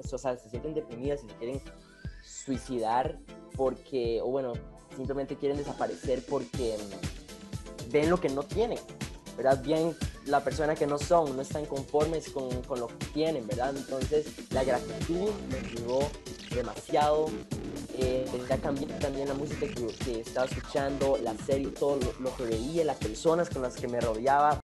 personas se sienten deprimidas y se quieren suicidar porque, o bueno, simplemente quieren desaparecer porque mm, ven lo que no tienen, ¿verdad? Bien, la persona que no son, no están conformes con, con lo que tienen, ¿verdad? Entonces, la gratitud me ayudó demasiado. está eh, cambiando también la música que, estaba escuchando, la serie, todo lo, que veía, las personas con las que me rodeaba,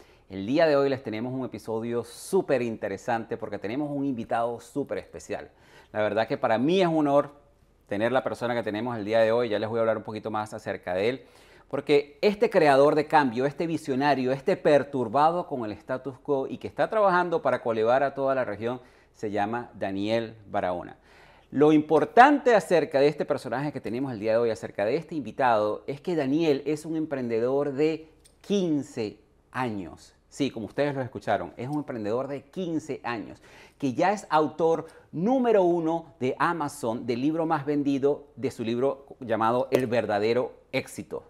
El día de hoy les tenemos un episodio súper interesante porque tenemos un invitado súper especial. La verdad que para mí es un honor tener la persona que tenemos el día de hoy. Ya les voy a hablar un poquito más acerca de él. Porque este creador de cambio, este visionario, este perturbado con el status quo y que está trabajando para colevar a toda la región, se llama Daniel Barahona. Lo importante acerca de este personaje que tenemos el día de hoy, acerca de este invitado, es que Daniel es un emprendedor de 15 años. Sí, como ustedes lo escucharon, es un emprendedor de 15 años que ya es autor número uno de Amazon del libro más vendido de su libro llamado El verdadero éxito.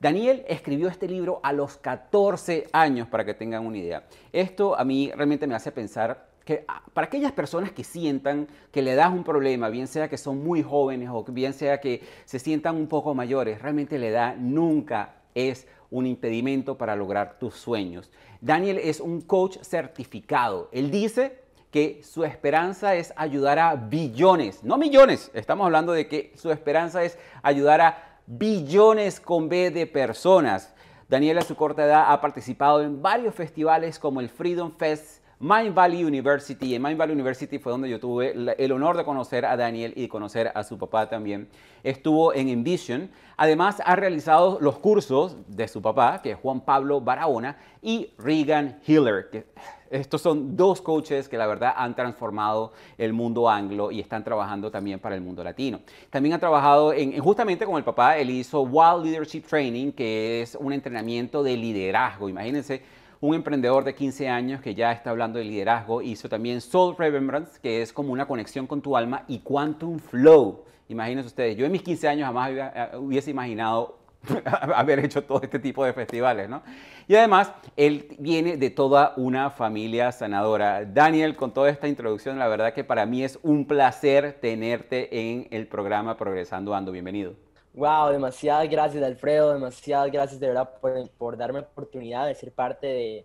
Daniel escribió este libro a los 14 años, para que tengan una idea. Esto a mí realmente me hace pensar que ah, para aquellas personas que sientan que le das un problema, bien sea que son muy jóvenes o bien sea que se sientan un poco mayores, realmente le da nunca es un impedimento para lograr tus sueños. Daniel es un coach certificado. Él dice que su esperanza es ayudar a billones, no millones, estamos hablando de que su esperanza es ayudar a billones con B de personas. Daniel a su corta edad ha participado en varios festivales como el Freedom Fest Mind Valley University. En Mind Valley University fue donde yo tuve el honor de conocer a Daniel y conocer a su papá también. Estuvo en Envision. Además, ha realizado los cursos de su papá, que es Juan Pablo Barahona, y Regan Hiller, estos son dos coaches que la verdad han transformado el mundo anglo y están trabajando también para el mundo latino. También ha trabajado en, justamente con el papá, él hizo Wild Leadership Training, que es un entrenamiento de liderazgo. Imagínense un emprendedor de 15 años que ya está hablando de liderazgo, hizo también Soul Remembrance, que es como una conexión con tu alma, y Quantum Flow. Imagínense ustedes, yo en mis 15 años jamás eh, hubiese imaginado haber hecho todo este tipo de festivales, ¿no? Y además, él viene de toda una familia sanadora. Daniel, con toda esta introducción, la verdad que para mí es un placer tenerte en el programa Progresando Ando. Bienvenido. Wow, demasiadas gracias Alfredo, demasiadas gracias de verdad por, darme la oportunidad de ser parte de,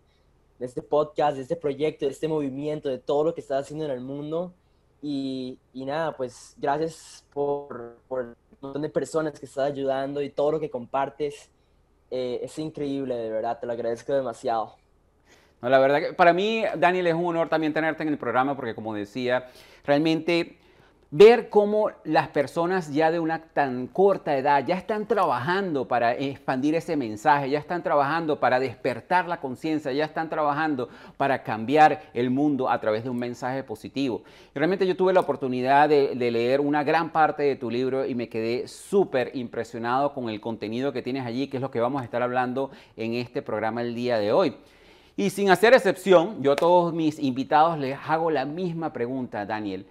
este podcast, de este proyecto, de este movimiento, de todo lo que estás haciendo en el mundo. Y, y nada, pues gracias por, por el montón de personas que estás ayudando y todo lo que compartes. Eh, es increíble, de verdad, te lo agradezco demasiado. No, la verdad que para mí, Daniel, es un honor también tenerte en el programa porque como decía, realmente ver cómo las personas ya de una tan corta edad ya están trabajando para expandir ese mensaje, ya están trabajando para despertar la conciencia, ya están trabajando para cambiar el mundo a través de un mensaje positivo. Realmente yo tuve la oportunidad de, leer una gran parte de tu libro y me quedé súper impresionado con el contenido que tienes allí, que es lo que vamos a estar hablando en este programa el día de hoy. Y sin hacer excepción, yo a todos mis invitados les hago la misma pregunta, Daniel.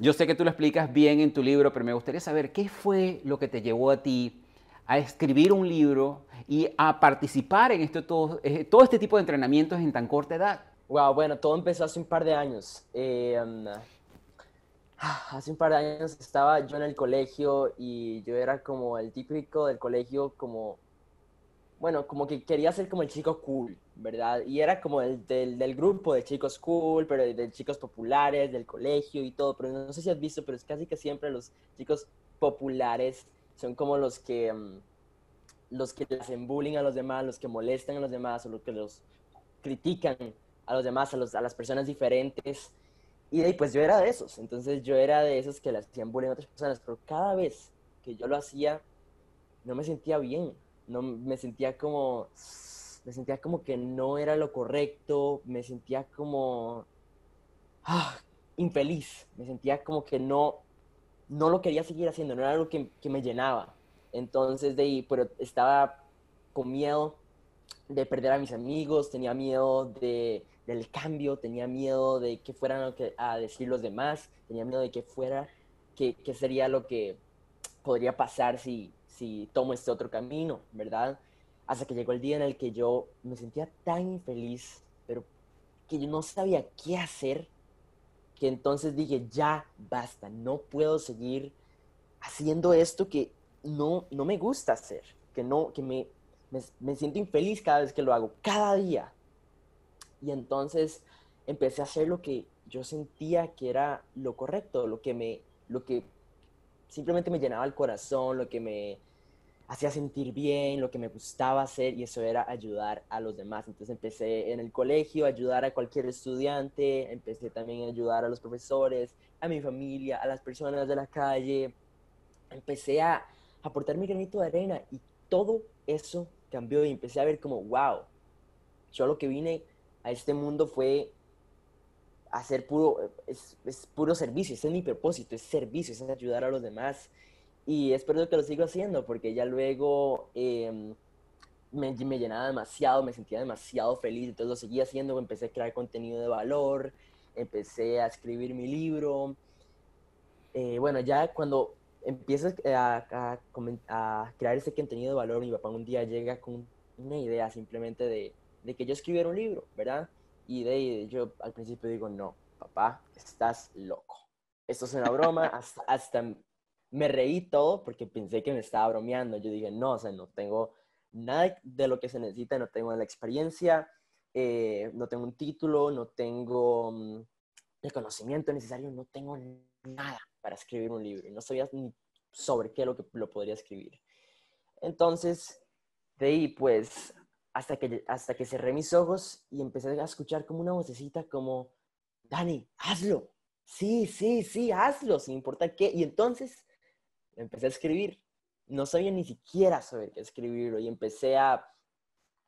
Yo sé que tú lo explicas bien en tu libro, pero me gustaría saber qué fue lo que te llevó a ti a escribir un libro y a participar en esto, todo, eh, todo este tipo de entrenamientos en tan corta edad. Wow, bueno, todo empezó hace un par de años. Em, ah, hace un par de años estaba yo en el colegio y yo era como el típico del colegio, como bueno, como que quería ser como el chico cool, ¿verdad? Y era como el del, del, grupo de chicos cool, pero de, chicos populares, del colegio y todo, pero no sé si has visto, pero es casi que siempre los chicos populares son como los que, mm, los que hacen bullying a los demás, los que molestan a los demás, o los que los critican a los demás, a, las personas diferentes. Y pues yo era de esos, entonces yo era de esos que las hacían bullying a otras personas, pero cada vez que yo lo hacía, no me sentía bien, no me sentía como me sentía como que no era lo correcto, me sentía como ah, infeliz, me sentía como que no no lo quería seguir haciendo, no era algo que, me llenaba. Entonces de pero estaba con miedo de perder a mis amigos, tenía miedo de, del cambio, tenía miedo de que fueran lo que, a decir los demás, tenía miedo de que fuera, que sería lo que podría pasar si, si tomo este otro camino, ¿verdad? Hasta que llegó el día en el que yo me sentía tan infeliz, pero que yo no sabía qué hacer, que entonces dije, ya, basta, no puedo seguir haciendo esto que no, no me gusta hacer, que, no, que me, siento infeliz cada vez que lo hago, cada día. Y entonces empecé a hacer lo que yo sentía que era lo correcto, lo que me, lo que simplemente me llenaba el corazón, lo que me, hacía sentir bien, lo que me gustaba hacer y eso era ayudar a los demás. Entonces empecé en el colegio a ayudar a cualquier estudiante, empecé también a ayudar a los profesores, a mi familia, a las personas de la calle. Empecé a aportar mi granito de arena y todo eso cambió y empecé a ver como, wow, yo lo que vine a este mundo fue hacer puro, es, puro servicio, ese es mi propósito, es servicio, es ayudar a los demás y espero que lo sigo haciendo porque ya luego em, me, llenaba demasiado, me sentía demasiado feliz, entonces lo seguí haciendo, empecé a crear contenido de valor, empecé a escribir mi libro. Eh, bueno, ya cuando empiezas a, crear ese contenido de valor, mi papá un día llega con una idea simplemente de, que yo escribiera un libro, ¿verdad? Y de, yo al principio digo, no, papá, estás loco. Esto es una broma, hasta me reí todo porque pensé que me estaba bromeando. Yo dije, no, o sea, no tengo nada de lo que se necesita, no tengo la experiencia, eh, no tengo un título, no tengo mm, el conocimiento necesario, no tengo nada para escribir un libro. no sabía ni sobre qué lo que lo podría escribir. Entonces, de ahí, pues, hasta que, hasta que cerré mis ojos y empecé a escuchar como una vocecita como, Dani, hazlo. Sí, sí, sí, hazlo, sin importar qué. Y entonces empecé a escribir. No sabía ni siquiera saber qué escribirlo y empecé a...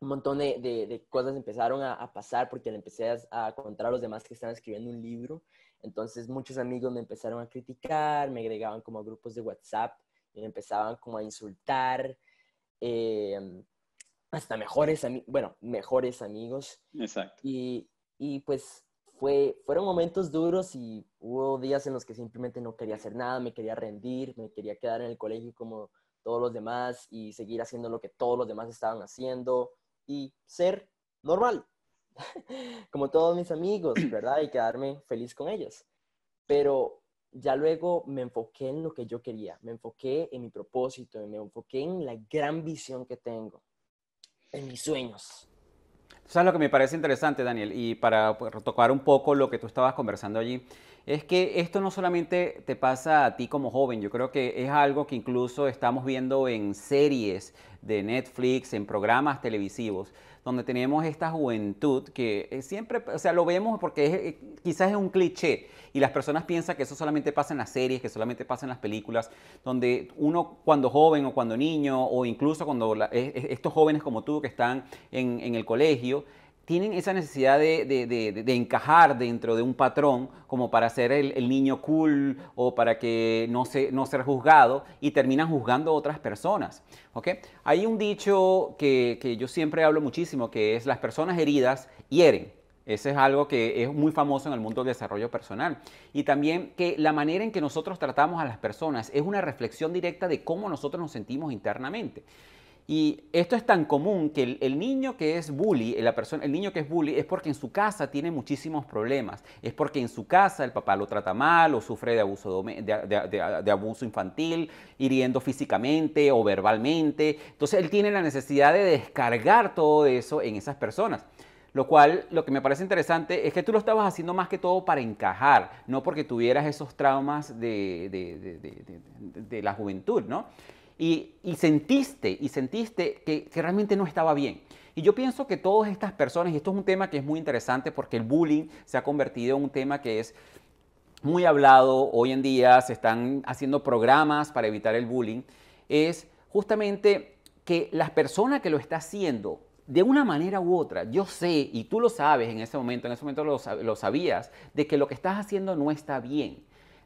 Un montón de, cosas empezaron a, pasar porque le empecé a, contar a los demás que estaban escribiendo un libro. Entonces muchos amigos me empezaron a criticar, me agregaban como a grupos de WhatsApp y me empezaban como a insultar. Eh, hasta mejores amigos, bueno, mejores amigos. Exacto. Y, y pues fueron momentos duros y hubo días en los que simplemente no quería hacer nada, me quería rendir, me quería quedar en el colegio como todos los demás y seguir haciendo lo que todos los demás estaban haciendo y ser normal, como todos mis amigos, ¿verdad? Y quedarme feliz con ellos. Pero ya luego me enfoqué en lo que yo quería, me enfoqué en mi propósito, me enfoqué en la gran visión que tengo, en mis sueños. ¿Sabes lo que me parece interesante, Daniel? Y para pues, retocar un poco lo que tú estabas conversando allí, es que esto no solamente te pasa a ti como joven, yo creo que es algo que incluso estamos viendo en series de Netflix, en programas televisivos, donde tenemos esta juventud que eh, siempre, o sea, lo vemos porque eh, quizás es un cliché y las personas piensan que eso solamente pasa en las series, que solamente pasa en las películas, donde uno cuando joven o cuando niño o incluso cuando e, e, estos jóvenes como tú que están en el colegio, tienen esa necesidad de, encajar dentro de un patrón como para ser el, niño cool o para que no, se, ser juzgado y terminan juzgando a otras personas. Hay un dicho que, que yo siempre hablo muchísimo que es las personas heridas hieren. Ese es algo que es muy famoso en el mundo del desarrollo personal. Y también que la manera en que nosotros tratamos a las personas es una reflexión directa de cómo nosotros nos sentimos internamente. Y esto es tan común que el, niño que es bully, eh, la persona, el niño que es bully es porque en su casa tiene muchísimos problemas, es porque en su casa el papá lo trata mal o sufre de abuso, infantil, hiriendo físicamente o verbalmente. Entonces él tiene la necesidad de descargar todo eso en esas personas. Lo cual, lo que me parece interesante es que tú lo estabas haciendo más que todo para encajar, no porque tuvieras esos traumas de, de la juventud, ¿no? y, sentiste, y sentiste que, realmente no estaba bien. Y yo pienso que todas estas personas, y esto es un tema que es muy interesante porque el bullying se ha convertido en un tema que es muy hablado hoy en día, se están haciendo programas para evitar el bullying, es justamente que la persona que lo está haciendo, de una manera u otra, yo sé, y tú lo sabes en ese momento, en ese momento lo, lo sabías, de que lo que estás haciendo no está bien.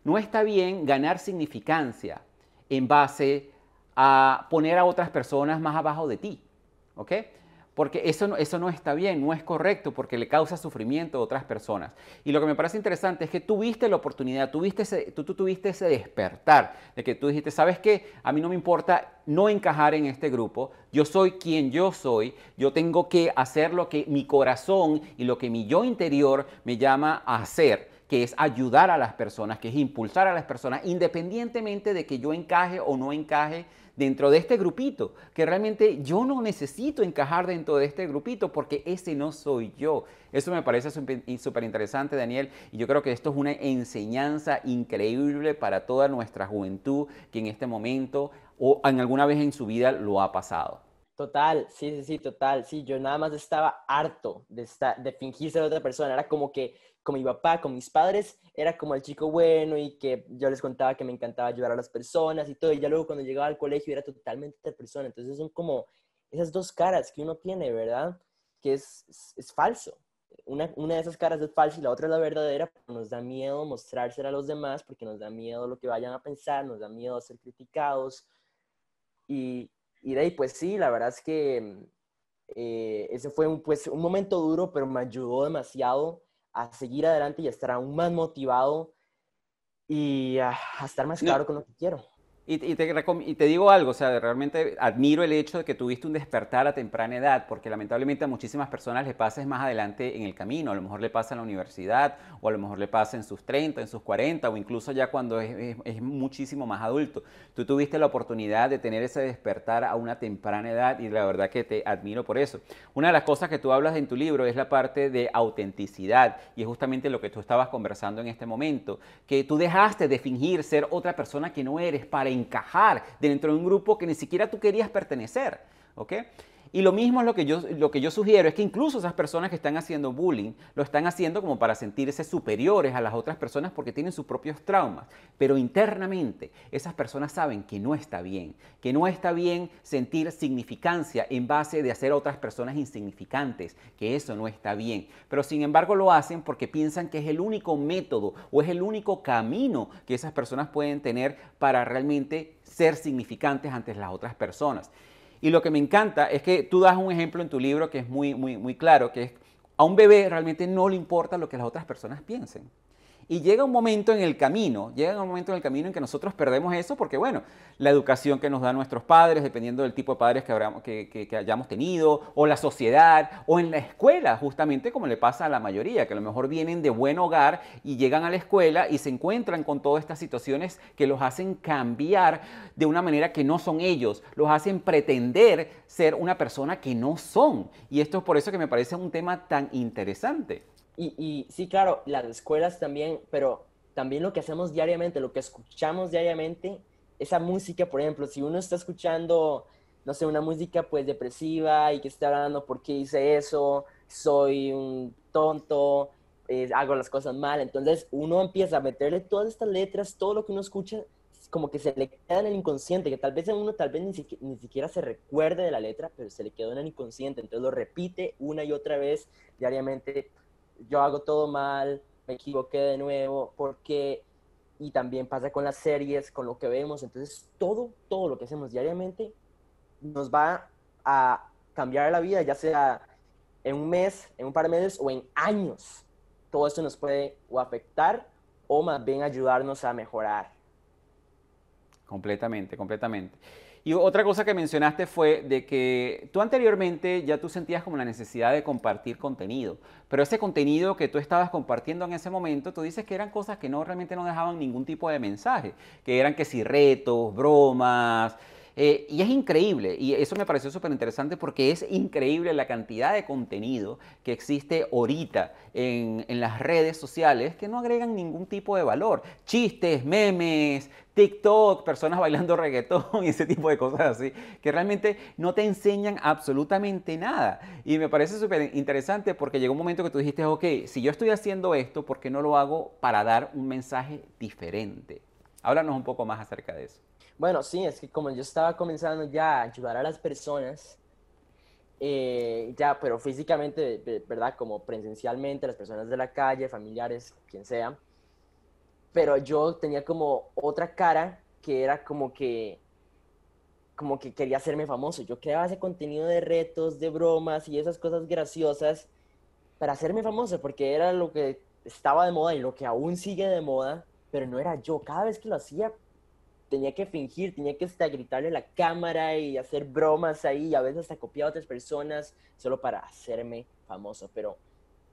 No está bien ganar significancia en base a poner a otras personas más abajo de ti, ¿ok? Porque eso no, eso no está bien, no es correcto, porque le causa sufrimiento a otras personas. Y lo que me parece interesante es que tuviste la oportunidad, tuviste tú, tú, tuviste ese despertar de que tú dijiste, ¿sabes qué? A mí no me importa no encajar en este grupo, yo soy quien yo soy, yo tengo que hacer lo que mi corazón y lo que mi yo interior me llama a hacer que es ayudar a las personas, que es impulsar a las personas, independientemente de que yo encaje o no encaje dentro de este grupito, que realmente yo no necesito encajar dentro de este grupito porque ese no soy yo. Eso me parece súper interesante, Daniel, y yo creo que esto es una enseñanza increíble para toda nuestra juventud que en este momento o en alguna vez en su vida lo ha pasado. Total, sí, sí, sí, total. Sí, yo nada más estaba harto de, estar, de fingir ser otra persona. Era como que con mi papá, con mis padres, era como el chico bueno y que yo les contaba que me encantaba ayudar a las personas y todo. Y ya luego cuando llegaba al colegio era totalmente otra persona. Entonces son como esas dos caras que uno tiene, ¿verdad? Que es, es, falso. Una, de esas caras es falsa y la otra es la verdadera. Nos da miedo mostrársela a los demás porque nos da miedo lo que vayan a pensar, nos da miedo ser criticados. Y, y de ahí, pues sí, la verdad es que eh, ese fue pues, un momento duro, pero me ayudó demasiado a seguir adelante y a estar aún más motivado y a, estar más claro con lo que quiero. Y, y, te, digo algo, o sea, realmente admiro el hecho de que tuviste un despertar a temprana edad, porque lamentablemente a muchísimas personas le pasa más adelante en el camino, a lo mejor le pasa en la universidad, o a lo mejor le pasa en sus 30, en sus 40, o incluso ya cuando es, es muchísimo más adulto. Tú tuviste la oportunidad de tener ese despertar a una temprana edad y la verdad que te admiro por eso. Una de las cosas que tú hablas en tu libro es la parte de autenticidad, y es justamente lo que tú estabas conversando en este momento, que tú dejaste de fingir ser otra persona que no eres para encajar dentro de un grupo que ni siquiera tú querías pertenecer. Y lo mismo es lo que yo, lo que yo sugiero, es que incluso esas personas que están haciendo bullying lo están haciendo como para sentirse superiores a las otras personas porque tienen sus propios traumas. Pero internamente esas personas saben que no está bien, que no está bien sentir significancia en base de hacer a otras personas insignificantes, que eso no está bien. Pero sin embargo lo hacen porque piensan que es el único método o es el único camino que esas personas pueden tener para realmente ser significantes ante las otras personas. Y lo que me encanta es que tú das un ejemplo en tu libro que es muy, muy, muy claro, que es a un bebé realmente no le importa lo que las otras personas piensen. Y llega un momento en el camino, llega un momento en el camino en que nosotros perdemos eso porque, bueno, la educación que nos dan nuestros padres, dependiendo del tipo de padres que, hayamos tenido, o la sociedad, o en la escuela, justamente como le pasa a la mayoría, que a lo mejor vienen de buen hogar y llegan a la escuela y se encuentran con todas estas situaciones que los hacen cambiar de una manera que no son ellos, los hacen pretender ser una persona que no son. Y esto es por eso que me parece un tema tan interesante. Y, sí, claro, las escuelas también, pero también lo que hacemos diariamente, lo que escuchamos diariamente, esa música, por ejemplo, si uno está escuchando, no sé, una música pues depresiva y que está hablando por qué hice eso, soy un tonto, eh, hago las cosas mal, entonces uno empieza a meterle todas estas letras, todo lo que uno escucha, como que se le queda en el inconsciente, que tal vez uno tal vez ni, ni siquiera se recuerde de la letra, pero se le quedó en el inconsciente, entonces lo repite una y otra vez diariamente yo hago todo mal, me equivoqué de nuevo, porque y también pasa con las series, con lo que vemos, entonces todo, todo lo que hacemos diariamente nos va a cambiar la vida, ya sea en un mes, en un par de meses o en años. Todo esto nos puede o afectar o más bien ayudarnos a mejorar. Completamente, completamente. Y otra cosa que mencionaste fue de que tú anteriormente ya tú sentías como la necesidad de compartir contenido, pero ese contenido que tú estabas compartiendo en ese momento, tú dices que eran cosas que no realmente no dejaban ningún tipo de mensaje, que eran que si retos, bromas, eh, y es increíble, y eso me pareció súper interesante porque es increíble la cantidad de contenido que existe ahorita en, en las redes sociales que no agregan ningún tipo de valor. Chistes, memes, TikTok, personas bailando reggaetón y ese tipo de cosas así, que realmente no te enseñan absolutamente nada. Y me parece súper interesante porque llegó un momento que tú dijiste, ok, si yo estoy haciendo esto, ¿por qué no lo hago para dar un mensaje diferente? Háblanos un poco más acerca de eso. Bueno, sí, es que como yo estaba comenzando ya a ayudar a las personas, eh, ya, pero físicamente, ¿verdad? Como presencialmente, las personas de la calle, familiares, quien sea. Pero yo tenía como otra cara que era como que como que quería hacerme famoso. Yo creaba ese contenido de retos, de bromas y esas cosas graciosas para hacerme famoso, porque era lo que estaba de moda y lo que aún sigue de moda, pero no era yo. Cada vez que lo hacía, tenía que fingir, tenía que hasta gritarle a la cámara y hacer bromas ahí, y a veces hasta copiar a otras personas solo para hacerme famoso. Pero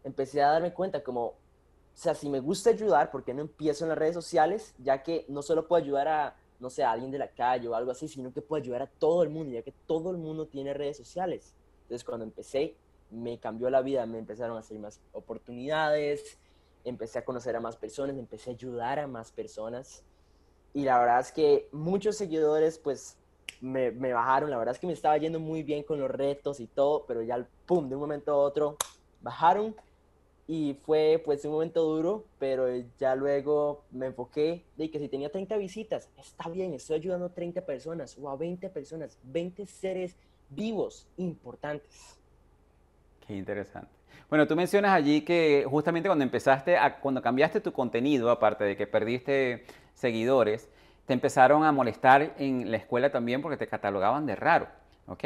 empecé a darme cuenta como, o sea, si me gusta ayudar, ¿por qué no empiezo en las redes sociales? Ya que no solo puedo ayudar a, no sé, a alguien de la calle o algo así, sino que puedo ayudar a todo el mundo, ya que todo el mundo tiene redes sociales. Entonces, cuando empecé, me cambió la vida, me empezaron a salir más oportunidades, empecé a conocer a más personas, empecé a ayudar a más personas y la verdad es que muchos seguidores pues me, bajaron, la verdad es que me estaba yendo muy bien con los retos y todo, pero ya, pum, de un momento a otro bajaron y fue pues un momento duro, pero ya luego me enfoqué de que si tenía 30 visitas, está bien, estoy ayudando a 30 personas o a 20 personas, 20 seres vivos importantes. Qué interesante. Bueno, tú mencionas allí que justamente cuando empezaste, a, cuando cambiaste tu contenido, aparte de que perdiste seguidores, te empezaron a molestar en la escuela también porque te catalogaban de raro, ¿ok?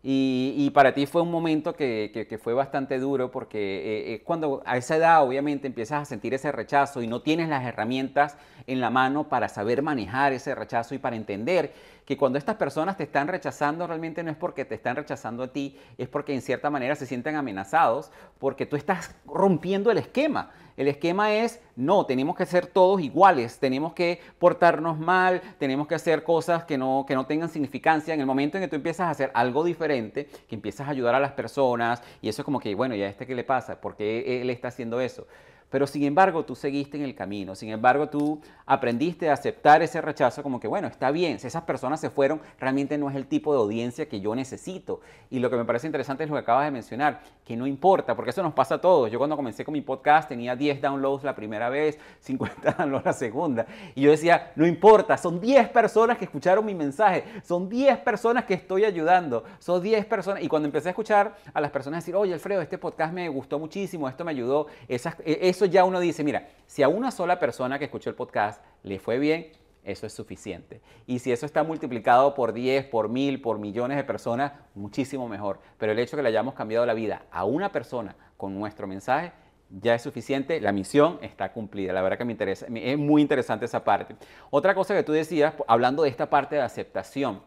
Y, para ti fue un momento que, fue bastante duro porque eh, eh, cuando a esa edad obviamente empiezas a sentir ese rechazo y no tienes las herramientas en la mano para saber manejar ese rechazo y para entender que cuando estas personas te están rechazando realmente no es porque te están rechazando a ti, es porque en cierta manera se sienten amenazados, porque tú estás rompiendo el esquema. El esquema es, no, tenemos que ser todos iguales, tenemos que portarnos mal, tenemos que hacer cosas que no, que no tengan significancia. En el momento en que tú empiezas a hacer algo diferente, que empiezas a ayudar a las personas, y eso es como que, bueno, ya este qué le pasa? ¿Por qué él está haciendo eso? Pero sin embargo tú seguiste en el camino, sin embargo tú aprendiste a aceptar ese rechazo como que, bueno, está bien, si esas personas se fueron, realmente no es el tipo de audiencia que yo necesito. Y lo que me parece interesante es lo que acabas de mencionar, que no importa, porque eso nos pasa a todos. Yo cuando comencé con mi podcast tenía 10 downloads la primera vez, 50 downloads la segunda. Y yo decía, no importa, son 10 personas que escucharon mi mensaje, son 10 personas que estoy ayudando, son 10 personas. Y cuando empecé a escuchar a las personas decir, oye, Alfredo, este podcast me gustó muchísimo, esto me ayudó, esas, e, eso ya uno dice, mira, si a una sola persona que escuchó el podcast le fue bien, eso es suficiente. Y si eso está multiplicado por 10, por mil, por millones de personas, muchísimo mejor. Pero el hecho de que le hayamos cambiado la vida a una persona con nuestro mensaje, ya es suficiente, la misión está cumplida. La verdad que me interesa, es muy interesante esa parte. Otra cosa que tú decías, hablando de esta parte de aceptación,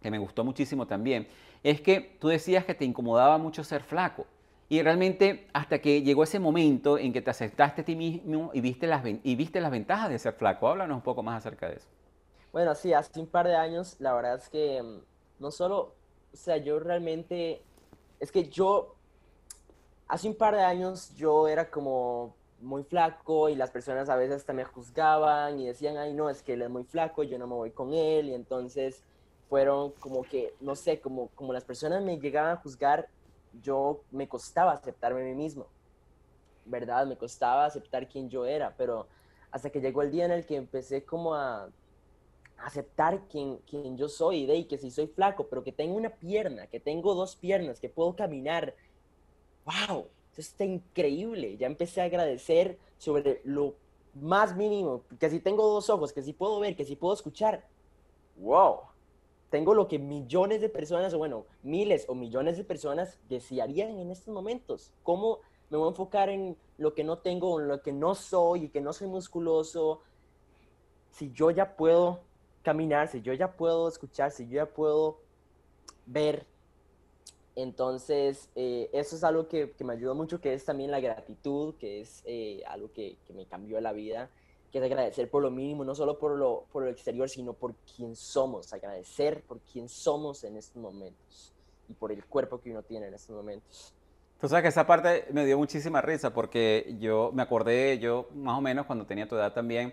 que me gustó muchísimo también, es que tú decías que te incomodaba mucho ser flaco. Y realmente hasta que llegó ese momento en que te aceptaste a ti mismo y viste las, y viste las ventajas de ser flaco. Háblanos un poco más acerca de eso. Bueno, sí, hace un par de años la verdad es que mm, no solo, o sea, yo realmente, es que yo, hace un par de años yo era como muy flaco y las personas a veces también juzgaban y decían, ay, no, es que él es muy flaco, yo no me voy con él. Y entonces fueron como que, no sé, como, como las personas me llegaban a juzgar yo me costaba aceptarme a mí mismo, ¿verdad? Me costaba aceptar quién yo era, pero hasta que llegó el día en el que empecé como a aceptar quién, quién yo soy, de y que si soy flaco, pero que tengo una pierna, que tengo dos piernas, que puedo caminar. ¡Wow! Eso está increíble. Ya empecé a agradecer sobre lo más mínimo, que si tengo dos ojos, que sí puedo ver, que si puedo escuchar. ¡Wow! tengo lo que millones de personas, bueno, miles o millones de personas desearían en estos momentos. ¿Cómo me voy a enfocar en lo que no tengo, en lo que no soy y que no soy musculoso? Si yo ya puedo caminar, si yo ya puedo escuchar, si yo ya puedo ver. Entonces, eh, eso es algo que, me ayudó mucho, que es también la gratitud, que es eh, algo que, que me cambió la vida que es agradecer por lo mínimo, no solo por lo, por lo exterior, sino por quién somos, agradecer por quién somos en estos momentos y por el cuerpo que uno tiene en estos momentos. Tú sabes que esa parte me dio muchísima risa porque yo me acordé, yo más o menos cuando tenía tu edad también,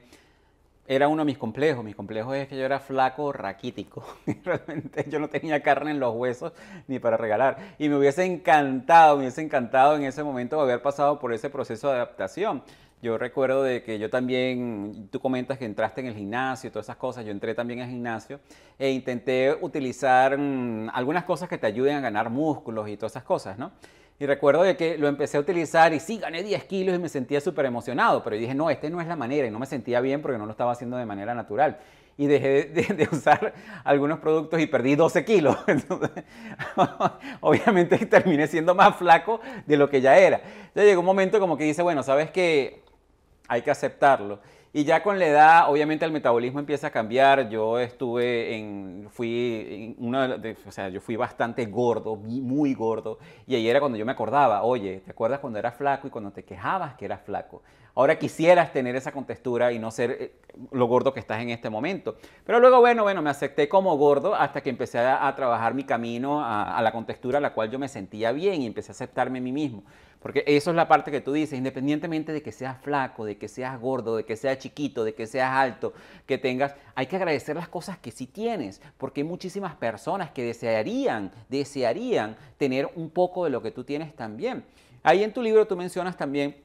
era uno de mis complejos. Mis complejos es que yo era flaco, raquítico. Realmente yo no tenía carne en los huesos ni para regalar. Y me hubiese encantado, me hubiese encantado en ese momento haber pasado por ese proceso de adaptación. Yo recuerdo de que yo también, tú comentas que entraste en el gimnasio, y todas esas cosas, yo entré también al gimnasio e intenté utilizar mm, algunas cosas que te ayuden a ganar músculos y todas esas cosas, ¿no? Y recuerdo de que lo empecé a utilizar y sí, gané 10 kilos y me sentía súper emocionado, pero dije, no, esta no es la manera y no me sentía bien porque no lo estaba haciendo de manera natural. Y dejé de, usar algunos productos y perdí 12 kilos. obviamente terminé siendo más flaco de lo que ya era. Ya llegó un momento como que dice, bueno, ¿sabes qué? hay que aceptarlo. Y ya con la edad, obviamente el metabolismo empieza a cambiar. Yo estuve en, fui, o sea, yo fui bastante gordo, muy gordo. Y ahí era cuando yo me acordaba, oye, ¿te acuerdas cuando eras flaco y cuando te quejabas que eras flaco? Ahora quisieras tener esa contextura y no ser eh, lo gordo que estás en este momento. Pero luego, bueno, bueno, me acepté como gordo hasta que empecé a, trabajar mi camino a, a la contextura a la cual yo me sentía bien y empecé a aceptarme a mí mismo. Porque eso es la parte que tú dices, independientemente de que seas flaco, de que seas gordo, de que seas chiquito, de que seas alto, que tengas, hay que agradecer las cosas que sí tienes, porque hay muchísimas personas que desearían, desearían tener un poco de lo que tú tienes también. Ahí en tu libro tú mencionas también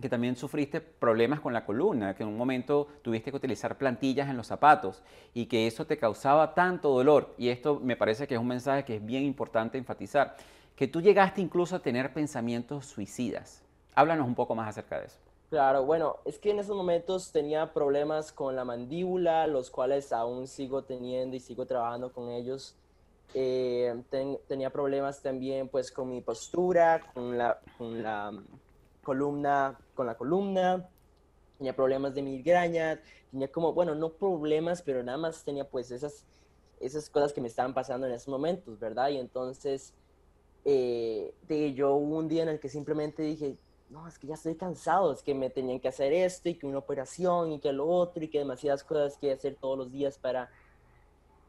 que también sufriste problemas con la columna, que en un momento tuviste que utilizar plantillas en los zapatos y que eso te causaba tanto dolor. Y esto me parece que es un mensaje que es bien importante enfatizar que tú llegaste incluso a tener pensamientos suicidas. Háblanos un poco más acerca de eso. Claro, bueno, es que en esos momentos tenía problemas con la mandíbula, los cuales aún sigo teniendo y sigo trabajando con ellos. Eh, tenía problemas también pues con mi postura, con la, la columna, con la columna, tenía problemas de migraña, tenía como, bueno, no problemas, pero nada más tenía pues esas, esas cosas que me estaban pasando en esos momentos, ¿verdad? Y entonces eh, de yo un día en el que simplemente dije, no, es que ya estoy cansado, es que me tenían que hacer esto y que una operación y que lo otro y que demasiadas cosas que hacer todos los días para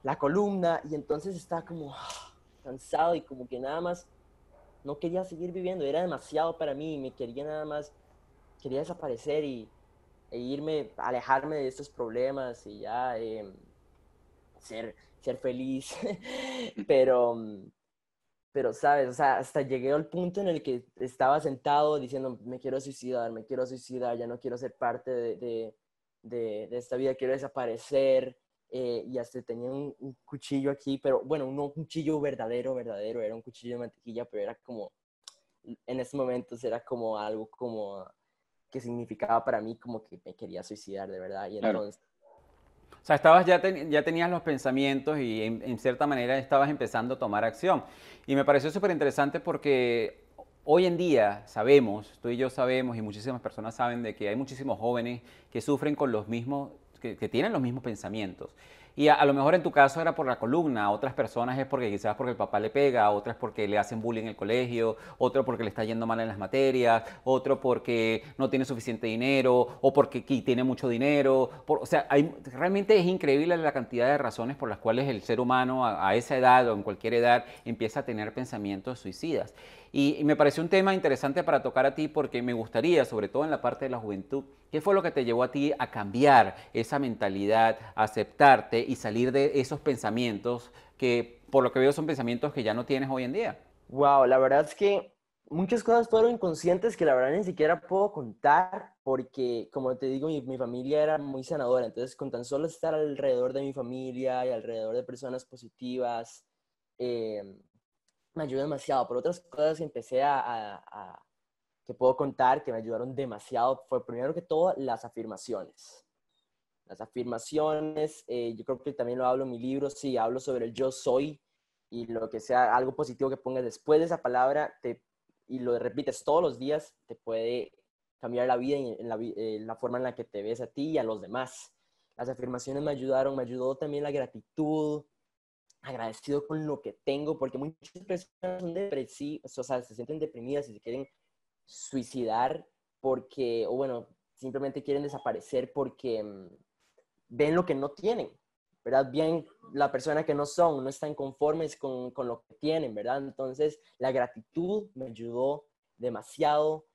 la columna y entonces estaba como ah, cansado y como que nada más no quería seguir viviendo, era demasiado para mí, me quería nada más, quería desaparecer y e irme, alejarme de estos problemas y ya em, ser, ser feliz, pero... Mm, pero sabes, o sea, hasta llegué al punto en el que estaba sentado diciendo, me quiero suicidar, me quiero suicidar, ya no quiero ser parte de, de, de, esta vida, quiero desaparecer. Eh, y hasta tenía un, cuchillo aquí, pero bueno, no un cuchillo verdadero, verdadero, era un cuchillo de mantequilla, pero era como, en ese momento era como algo como que significaba para mí como que me quería suicidar de verdad. Y entonces o sea, estabas ya, ya tenías los pensamientos y en, cierta manera estabas empezando a tomar acción. Y me pareció súper interesante porque hoy en día sabemos, tú y yo sabemos y muchísimas personas saben de que hay muchísimos jóvenes que sufren con los mismos, que tienen los mismos pensamientos. Y a, lo mejor en tu caso era por la columna, otras personas es porque quizás porque el papá le pega, otras porque le hacen bullying en el colegio, otro porque le está yendo mal en las materias, otro porque no tiene suficiente dinero o porque tiene mucho dinero. o sea, hay, realmente es increíble la cantidad de razones por las cuales el ser humano a esa edad o en cualquier edad empieza a tener pensamientos suicidas. Y, me pareció un tema interesante para tocar a ti porque me gustaría, sobre todo en la parte de la juventud, ¿qué fue lo que te llevó a ti a cambiar esa mentalidad, a aceptarte y salir de esos pensamientos que por lo que veo son pensamientos que ya no tienes hoy en día? Wow, la verdad es que muchas cosas fueron inconscientes que la verdad ni siquiera puedo contar porque, como te digo, mi, mi, familia era muy sanadora. Entonces, con tan solo estar alrededor de mi familia y alrededor de personas positivas, eh, me ayudó demasiado. Por otras cosas empecé a, que puedo contar que me ayudaron demasiado fue primero que todo las afirmaciones. Las afirmaciones, eh, yo creo que también lo hablo en mi libro, sí, hablo sobre el yo soy y lo que sea, algo positivo que pongas después de esa palabra te, y lo repites todos los días, te puede cambiar la vida y en la, en eh, la forma en la que te ves a ti y a los demás. Las afirmaciones me ayudaron, me ayudó también la gratitud, agradecido con lo que tengo, porque muchas personas son o sea, se sienten deprimidas y se quieren suicidar porque, o bueno, simplemente quieren desaparecer porque mm, ven lo que no tienen, ¿verdad? Bien, la persona que no son, no están conformes con, con lo que tienen, ¿verdad? Entonces, la gratitud me ayudó demasiado.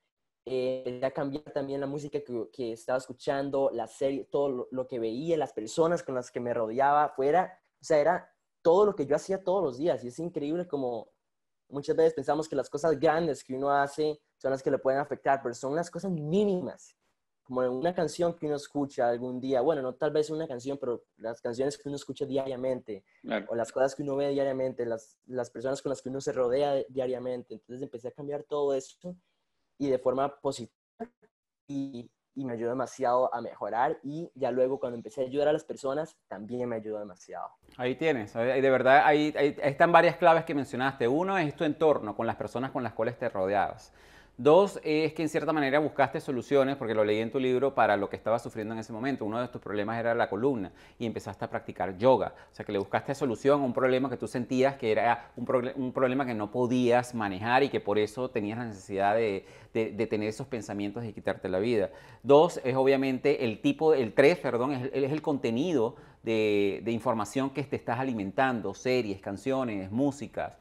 Ya eh, cambié también la música que, que, estaba escuchando, la serie, todo lo, lo que veía, las personas con las que me rodeaba, fuera, o sea, era todo lo que yo hacía todos los días. Y es increíble como muchas veces pensamos que las cosas grandes que uno hace son las que le pueden afectar, pero son las cosas mínimas. Como una canción que uno escucha algún día, bueno, no tal vez una canción, pero las canciones que uno escucha diariamente, o las cosas que uno ve diariamente, las, las personas con las que uno se rodea diariamente. Entonces empecé a cambiar todo eso y de forma positiva. Y y me ayudó demasiado a mejorar y ya luego cuando empecé a ayudar a las personas también me ayudó demasiado. Ahí tienes, de verdad, ahí, están varias claves que mencionaste. Uno es tu entorno, con las personas con las cuales te rodeabas. Dos es que en cierta manera buscaste soluciones, porque lo leí en tu libro, para lo que estaba sufriendo en ese momento. Uno de tus problemas era la columna y empezaste a practicar yoga. O sea, que le buscaste solución a un problema que tú sentías que era un, problema que no podías manejar y que por eso tenías la necesidad de, tener esos pensamientos y quitarte la vida. Dos es obviamente el tipo, el tres, perdón, es, es el contenido de, de información que te estás alimentando, series, canciones, músicas.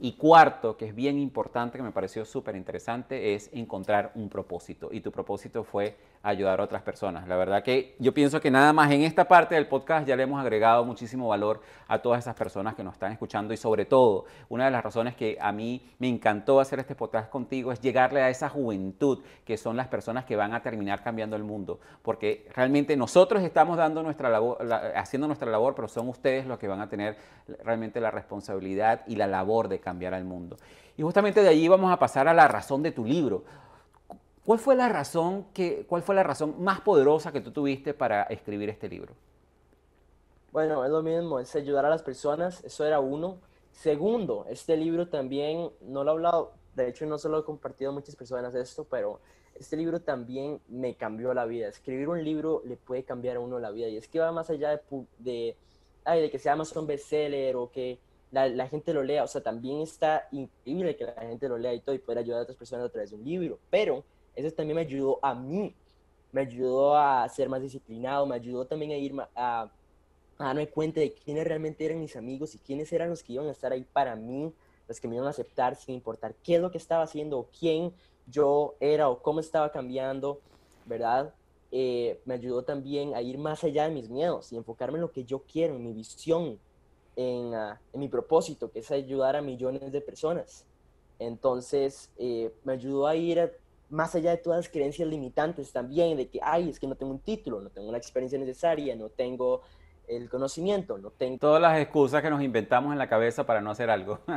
Y cuarto, que es bien importante, que me pareció súper interesante, es encontrar un propósito. Y tu propósito fue ayudar a otras personas. La verdad que yo pienso que nada más en esta parte del podcast ya le hemos agregado muchísimo valor a todas esas personas que nos están escuchando y sobre todo una de las razones que a mí me encantó hacer este podcast contigo es llegarle a esa juventud que son las personas que van a terminar cambiando el mundo, porque realmente nosotros estamos dando nuestra labor, haciendo nuestra labor, pero son ustedes los que van a tener realmente la responsabilidad y la labor de cambiar al mundo. Y justamente de allí vamos a pasar a la razón de tu libro. ¿Cuál fue la razón, que, cuál fue la razón más poderosa que tú tuviste para escribir este libro? Bueno, es lo mismo, es ayudar a las personas, eso era uno. Segundo, este libro también, no lo he hablado, de hecho no se lo he compartido a muchas personas esto, pero este libro también me cambió la vida. Escribir un libro le puede cambiar a uno la vida y es que va más allá de, de, ay, de que sea Amazon bestseller o que la, la, gente lo lea. O sea, también está increíble que la gente lo lea y todo y poder ayudar a otras personas a través de un libro. Pero eso también me ayudó a mí, me ayudó a ser más disciplinado, me ayudó también a ir a, darme cuenta de quiénes realmente eran mis amigos y quiénes eran los que iban a estar ahí para mí, los que me iban a aceptar sin importar qué es lo que estaba haciendo o quién yo era o cómo estaba cambiando, ¿verdad? Eh, me ayudó también a ir más allá de mis miedos y enfocarme en lo que yo quiero, en mi visión, en, ah, mi propósito, que es ayudar a millones de personas. Entonces, eh, me ayudó a ir a más allá de todas las creencias limitantes también, de que, ay, es que no tengo un título, no tengo la experiencia necesaria, no tengo el conocimiento, no tengo... Todas las excusas que nos inventamos en la cabeza para no hacer algo.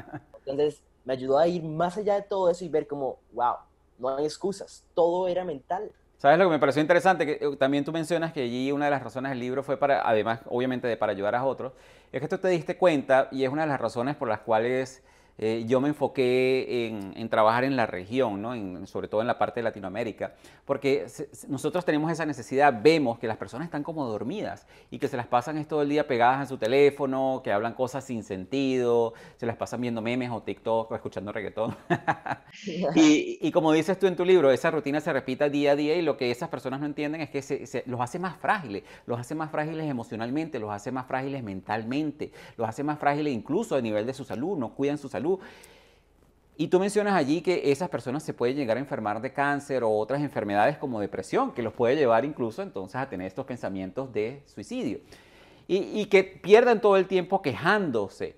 Entonces, me ayudó a ir más allá de todo eso y ver como, wow, no hay excusas, todo era mental. ¿Sabes lo que me pareció interesante? Que eh, también tú mencionas que allí una de las razones del libro fue para, además, obviamente, de para ayudar a otros, es que tú te diste cuenta y es una de las razones por las cuales eh, yo me enfoqué en, trabajar en la región, ¿no? sobre todo en la parte de Latinoamérica, porque nosotros tenemos esa necesidad, vemos que las personas están como dormidas y que se las pasan todo el día pegadas a su teléfono, que hablan cosas sin sentido, se las pasan viendo memes o TikTok escuchando reggaetón. y, como dices tú en tu libro, esa rutina se repita día a día y lo que esas personas no entienden es que los hace más frágiles, los hace más frágiles emocionalmente, los hace más frágiles mentalmente, los hace más frágiles incluso a nivel de su salud, no cuidan su salud y tú mencionas allí que esas personas se pueden llegar a enfermar de cáncer o otras enfermedades como depresión, que los puede llevar incluso entonces a tener estos pensamientos de suicidio. Y, que pierdan todo el tiempo quejándose.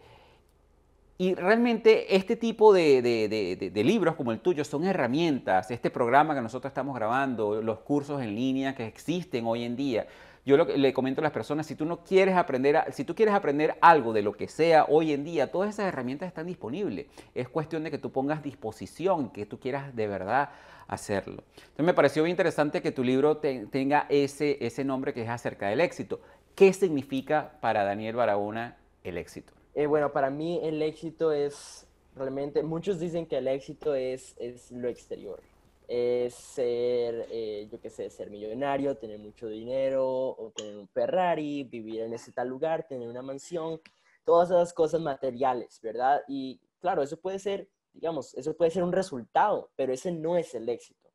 Y realmente este tipo de, libros como el tuyo son herramientas, este programa que nosotros estamos grabando, los cursos en línea que existen hoy en día, yo le comento a las personas, si tú no quieres aprender, si tú quieres aprender algo de lo que sea hoy en día, todas esas herramientas están disponibles. Es cuestión de que tú pongas disposición, que tú quieras de verdad hacerlo. Entonces me pareció muy interesante que tu libro tenga ese, nombre que es acerca del éxito. ¿Qué significa para Daniel Barahona el éxito? Eh, bueno, para mí el éxito es realmente, muchos dicen que el éxito es, es lo exterior, es eh, ser, eh, yo qué sé, ser millonario, tener mucho dinero, o tener un Ferrari, vivir en ese tal lugar, tener una mansión, todas esas cosas materiales, ¿verdad? Y claro, eso puede ser, digamos, eso puede ser un resultado, pero ese no es el éxito.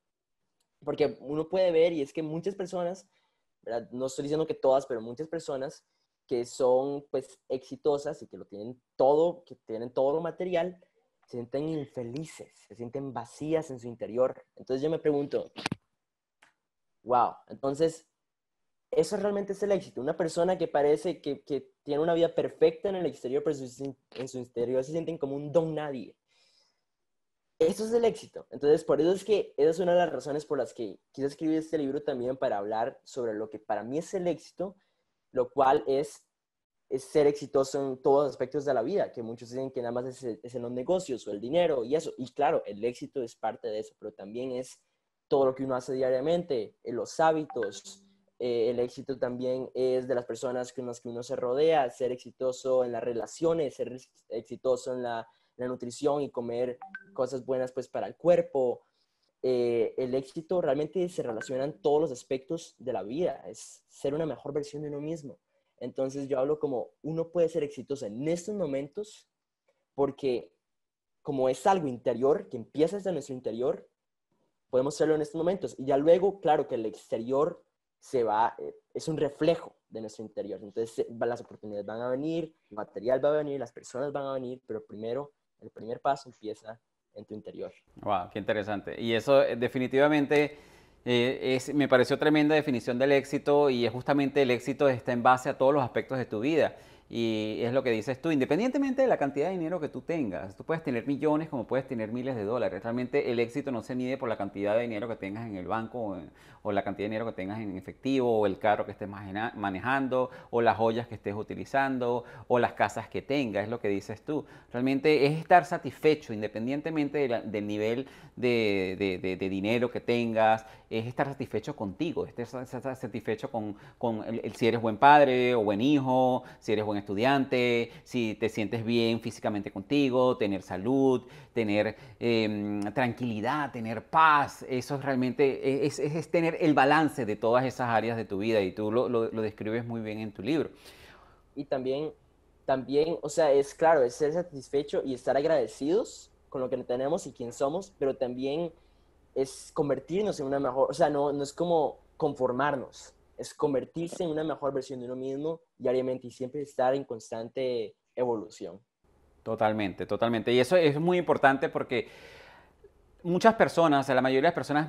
Porque uno puede ver, y es que muchas personas, ¿verdad? No estoy diciendo que todas, pero muchas personas que son pues exitosas y que lo tienen todo, que tienen todo lo material, se sienten infelices, se sienten vacías en su interior. Entonces yo me pregunto, wow, entonces, ¿eso realmente es el éxito? Una persona que parece que, tiene una vida perfecta en el exterior, pero en su interior se sienten como un don nadie. Eso es el éxito. Entonces, por eso es que esa es una de las razones por las que quise escribir este libro también para hablar sobre lo que para mí es el éxito, lo cual es es ser exitoso en todos los aspectos de la vida, que muchos dicen que nada más es, en los negocios o el dinero y eso. Y claro, el éxito es parte de eso, pero también es todo lo que uno hace diariamente, eh, los hábitos. Eh, el éxito también es de las personas con las que uno se rodea, ser exitoso en las relaciones, ser exitoso en la, nutrición y comer cosas buenas pues para el cuerpo. Eh, el éxito realmente se relaciona en todos los aspectos de la vida, es ser una mejor versión de uno mismo. Entonces yo hablo como uno puede ser exitoso en estos momentos porque como es algo interior, que empieza desde nuestro interior, podemos hacerlo en estos momentos. Y ya luego, claro que el exterior se va, eh, es un reflejo de nuestro interior. Entonces las oportunidades van a venir, el material va a venir, las personas van a venir, pero primero, el primer paso empieza en tu interior. ¡Wow! ¡Qué interesante! Y eso eh, definitivamente eh, es, me pareció tremenda definición del éxito y es justamente el éxito está en base a todos los aspectos de tu vida. Y es lo que dices tú, independientemente de la cantidad de dinero que tú tengas, tú puedes tener millones como puedes tener miles de dólares. Realmente el éxito no se mide por la cantidad de dinero que tengas en el banco o, la cantidad de dinero que tengas en efectivo o el carro que estés manejando o las joyas que estés utilizando o las casas que tengas, es lo que dices tú. Realmente es estar satisfecho independientemente del nivel de, dinero que tengas, es estar satisfecho contigo, estar satisfecho con, si eres buen padre o buen hijo, si eres buen estudiante, si te sientes bien físicamente contigo, tener salud, tener em, tranquilidad, tener paz. Eso es realmente e, es, es, tener el balance de todas esas áreas de tu vida y tú lo, lo, lo describes muy bien en tu libro. Y también, también, o sea, es claro, es ser satisfecho y estar agradecidos con lo que tenemos y quién somos, pero también es convertirnos en una mejor, o sea, no, no es como conformarnos, es convertirse en una mejor versión de uno mismo diariamente y siempre estar en constante evolución. Totalmente, totalmente. Y eso es muy importante porque muchas personas, o la mayoría de las personas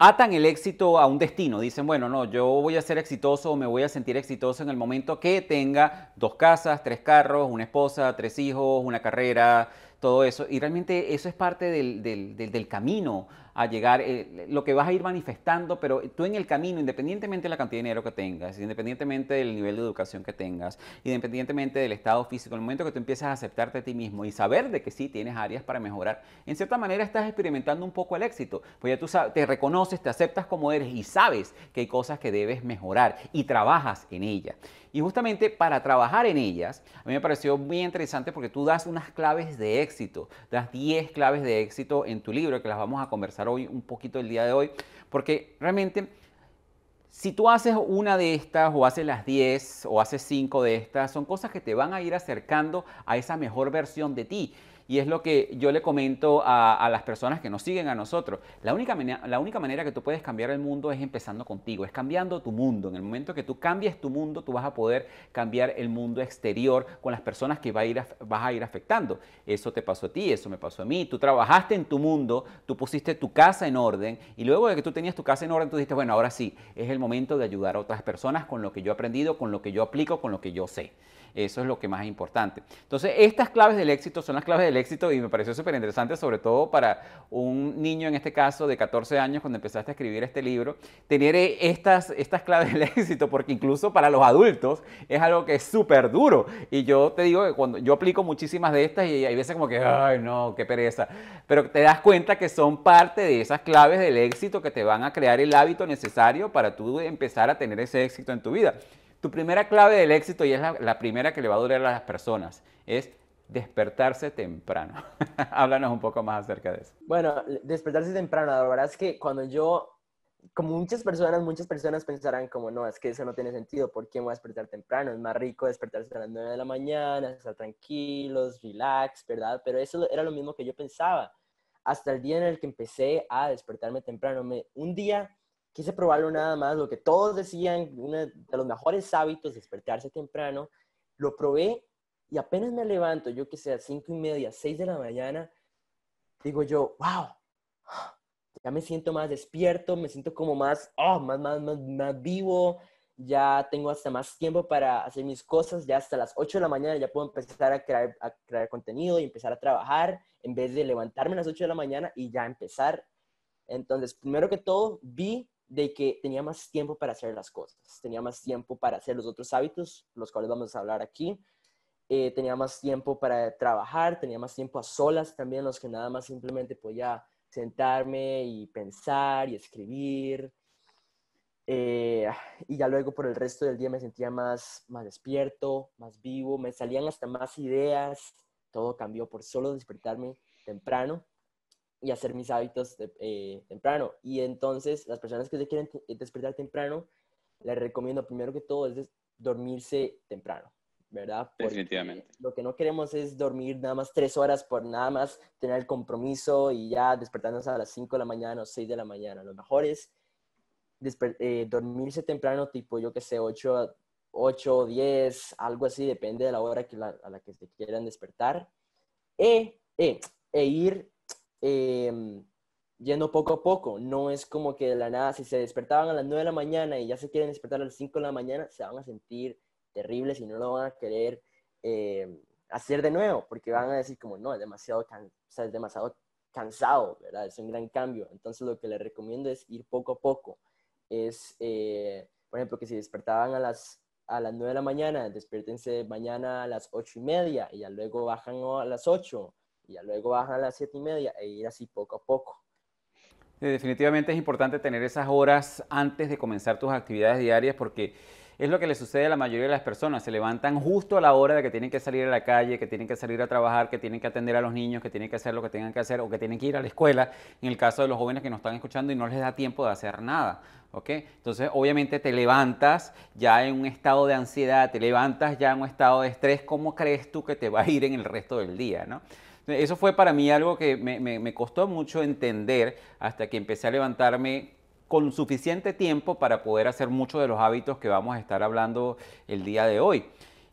atan el éxito a un destino. Dicen, bueno, no, yo voy a ser exitoso o me voy a sentir exitoso en el momento que tenga dos casas, tres carros, una esposa, tres hijos, una carrera, todo eso. Y realmente eso es parte del, del camino a llegar, eh, lo que vas a ir manifestando, pero tú en el camino, independientemente de la cantidad de dinero que tengas, independientemente del nivel de educación que tengas, independientemente del estado físico, en el momento que tú empiezas a aceptarte a ti mismo y saber de que sí tienes áreas para mejorar, en cierta manera estás experimentando un poco el éxito, pues ya tú te reconoces, te aceptas como eres y sabes que hay cosas que debes mejorar y trabajas en ellas. Y justamente para trabajar en ellas, a mí me pareció muy interesante porque tú das unas claves de éxito, das 10 claves de éxito en tu libro que las vamos a conversar hoy un poquito el día de hoy, porque realmente si tú haces una de estas o haces las 10 o haces 5 de estas, son cosas que te van a ir acercando a esa mejor versión de ti. Y es lo que yo le comento a, las personas que nos siguen a nosotros. La única, manera que tú puedes cambiar el mundo es empezando contigo, es cambiando tu mundo. En el momento que tú cambies tu mundo, tú vas a poder cambiar el mundo exterior con las personas que va a ir, vas a ir afectando. Eso te pasó a ti, eso me pasó a mí. Tú trabajaste en tu mundo, tú pusiste tu casa en orden y luego de que tú tenías tu casa en orden, tú dijiste, bueno, ahora sí, es el momento de ayudar a otras personas con lo que yo he aprendido, con lo que yo aplico, con lo que yo sé. Eso es lo que más es importante. Entonces, estas claves del éxito son las claves del éxito y me pareció súper interesante, sobre todo para un niño, en este caso, de 14 años, cuando empezaste a escribir este libro, tener eh, estas, estas claves del éxito, porque incluso para los adultos es algo que es súper duro. Y yo te digo que cuando yo aplico muchísimas de estas y hay veces como que, ay, no, qué pereza. Pero te das cuenta que son parte de esas claves del éxito que te van a crear el hábito necesario para tú empezar a tener ese éxito en tu vida. Tu primera clave del éxito, y es la, primera que le va a durar a las personas, es despertarse temprano. Háblanos un poco más acerca de eso. Bueno, despertarse temprano, la verdad es que cuando yo, como muchas personas, muchas personas pensarán como, no, es que eso no tiene sentido, ¿por qué me voy a despertar temprano? Es más rico despertarse a las 9 de la mañana, estar tranquilos, relax, ¿verdad? Pero eso era lo mismo que yo pensaba, hasta el día en el que empecé a despertarme temprano. Me, un día quise probarlo nada más, lo que todos decían, uno de los mejores hábitos, despertarse temprano, lo probé y apenas me levanto, yo que sé, a cinco y media, seis de la mañana, digo yo, wow, ya me siento más despierto, me siento como más, oh, más, más, más, más vivo, ya tengo hasta más tiempo para hacer mis cosas, ya hasta las 8 de la mañana ya puedo empezar a crear, a crear contenido y empezar a trabajar en vez de levantarme a las 8 de la mañana y ya empezar. Entonces, primero que todo, vi de que tenía más tiempo para hacer las cosas, tenía más tiempo para hacer los otros hábitos, los cuales vamos a hablar aquí, eh, tenía más tiempo para trabajar, tenía más tiempo a solas también, los que nada más simplemente podía sentarme y pensar y escribir. Eh, y ya luego por el resto del día me sentía más, más despierto, más vivo, me salían hasta más ideas, todo cambió por solo despertarme temprano y hacer mis hábitos eh, temprano. Y entonces, las personas que se quieren eh, despertar temprano, les recomiendo primero que todo es dormirse temprano, ¿verdad? Definitivamente. Lo que no queremos es dormir nada más tres horas por nada más tener el compromiso y ya despertarnos a las cinco de la mañana o seis de la mañana. Lo mejor es eh, dormirse temprano, tipo yo que sé, ocho o diez, algo así, depende de la hora a la que se quieran despertar. E, e, e ir Em, yendo poco a poco. No es como que de la nada, si se despertaban a las 9 de la mañana y ya se quieren despertar a las 5 de la mañana, se van a sentir terribles y no lo van a querer em, hacer de nuevo, porque van a decir como, no, es demasiado, es demasiado cansado, ¿verdad? Es un gran cambio. Entonces lo que les recomiendo es ir poco a poco. Es, eh, por ejemplo, que si despertaban a las a las 9 de la mañana, despiértense mañana a las 8 y media y ya luego bajan a las 8 y luego baja a las 7 y media e ir así poco a poco. Definitivamente es importante tener esas horas antes de comenzar tus actividades diarias porque es lo que le sucede a la mayoría de las personas. Se levantan justo a la hora de que tienen que salir a la calle, que tienen que salir a trabajar, que tienen que atender a los niños, que tienen que hacer lo que tengan que hacer o que tienen que ir a la escuela, en el caso de los jóvenes que nos están escuchando y no les da tiempo de hacer nada. ¿ok? Entonces, obviamente te levantas ya en un estado de ansiedad, te levantas ya en un estado de estrés. ¿Cómo crees tú que te va a ir en el resto del día? ¿no? Eso fue para mí algo que me, costó mucho entender hasta que empecé a levantarme con suficiente tiempo para poder hacer muchos de los hábitos que vamos a estar hablando el día de hoy.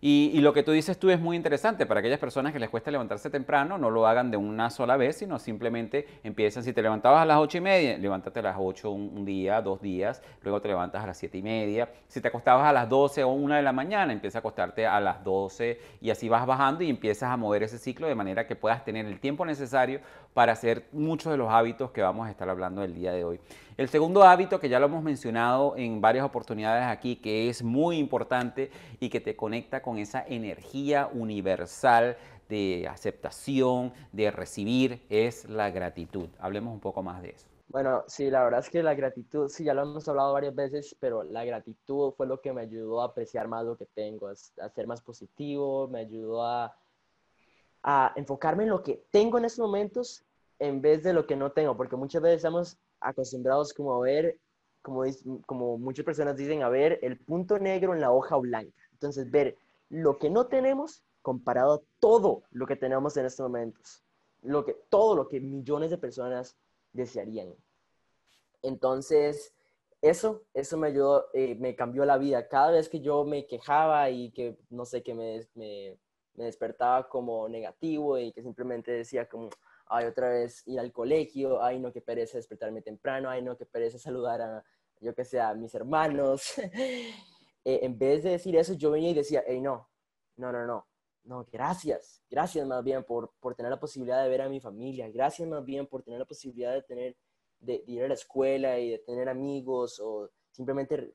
Y, lo que tú dices tú es muy interesante para aquellas personas que les cuesta levantarse temprano, no lo hagan de una sola vez, sino simplemente empiezan, si te levantabas a las ocho y media, levántate a las ocho un, día, dos días, luego te levantas a las siete y media, si te acostabas a las 12 o una de la mañana, empieza a acostarte a las 12 y así vas bajando y empiezas a mover ese ciclo de manera que puedas tener el tiempo necesario para hacer muchos de los hábitos que vamos a estar hablando el día de hoy. El segundo hábito que ya lo hemos mencionado en varias oportunidades aquí, que es muy importante y que te conecta con esa energía universal de aceptación, de recibir, es la gratitud. Hablemos un poco más de eso. Bueno, sí, la verdad es que la gratitud, sí, ya lo hemos hablado varias veces, pero la gratitud fue lo que me ayudó a apreciar más lo que tengo, a, ser más positivo, me ayudó a, a enfocarme en lo que tengo en estos momentos en vez de lo que no tengo, porque muchas veces estamos acostumbrados como a ver, como, como muchas personas dicen, a ver el punto negro en la hoja blanca. Entonces, ver lo que no tenemos comparado a todo lo que tenemos en estos momentos, lo que, todo lo que millones de personas desearían. Entonces, eso, eso me ayudó, eh, me cambió la vida. Cada vez que yo me quejaba y que, no sé, qué me me despertaba como negativo y que simplemente decía como, ay, otra vez ir al colegio, ay, no, que pereza despertarme temprano, ay, no, que pereza saludar a, yo que sé, a mis hermanos. Eh, en vez de decir eso, yo venía y decía, hey, no, no, no, no, no, gracias, gracias más bien por, tener la posibilidad de ver a mi familia, gracias más bien por tener la posibilidad de tener, de, ir a la escuela y de tener amigos o simplemente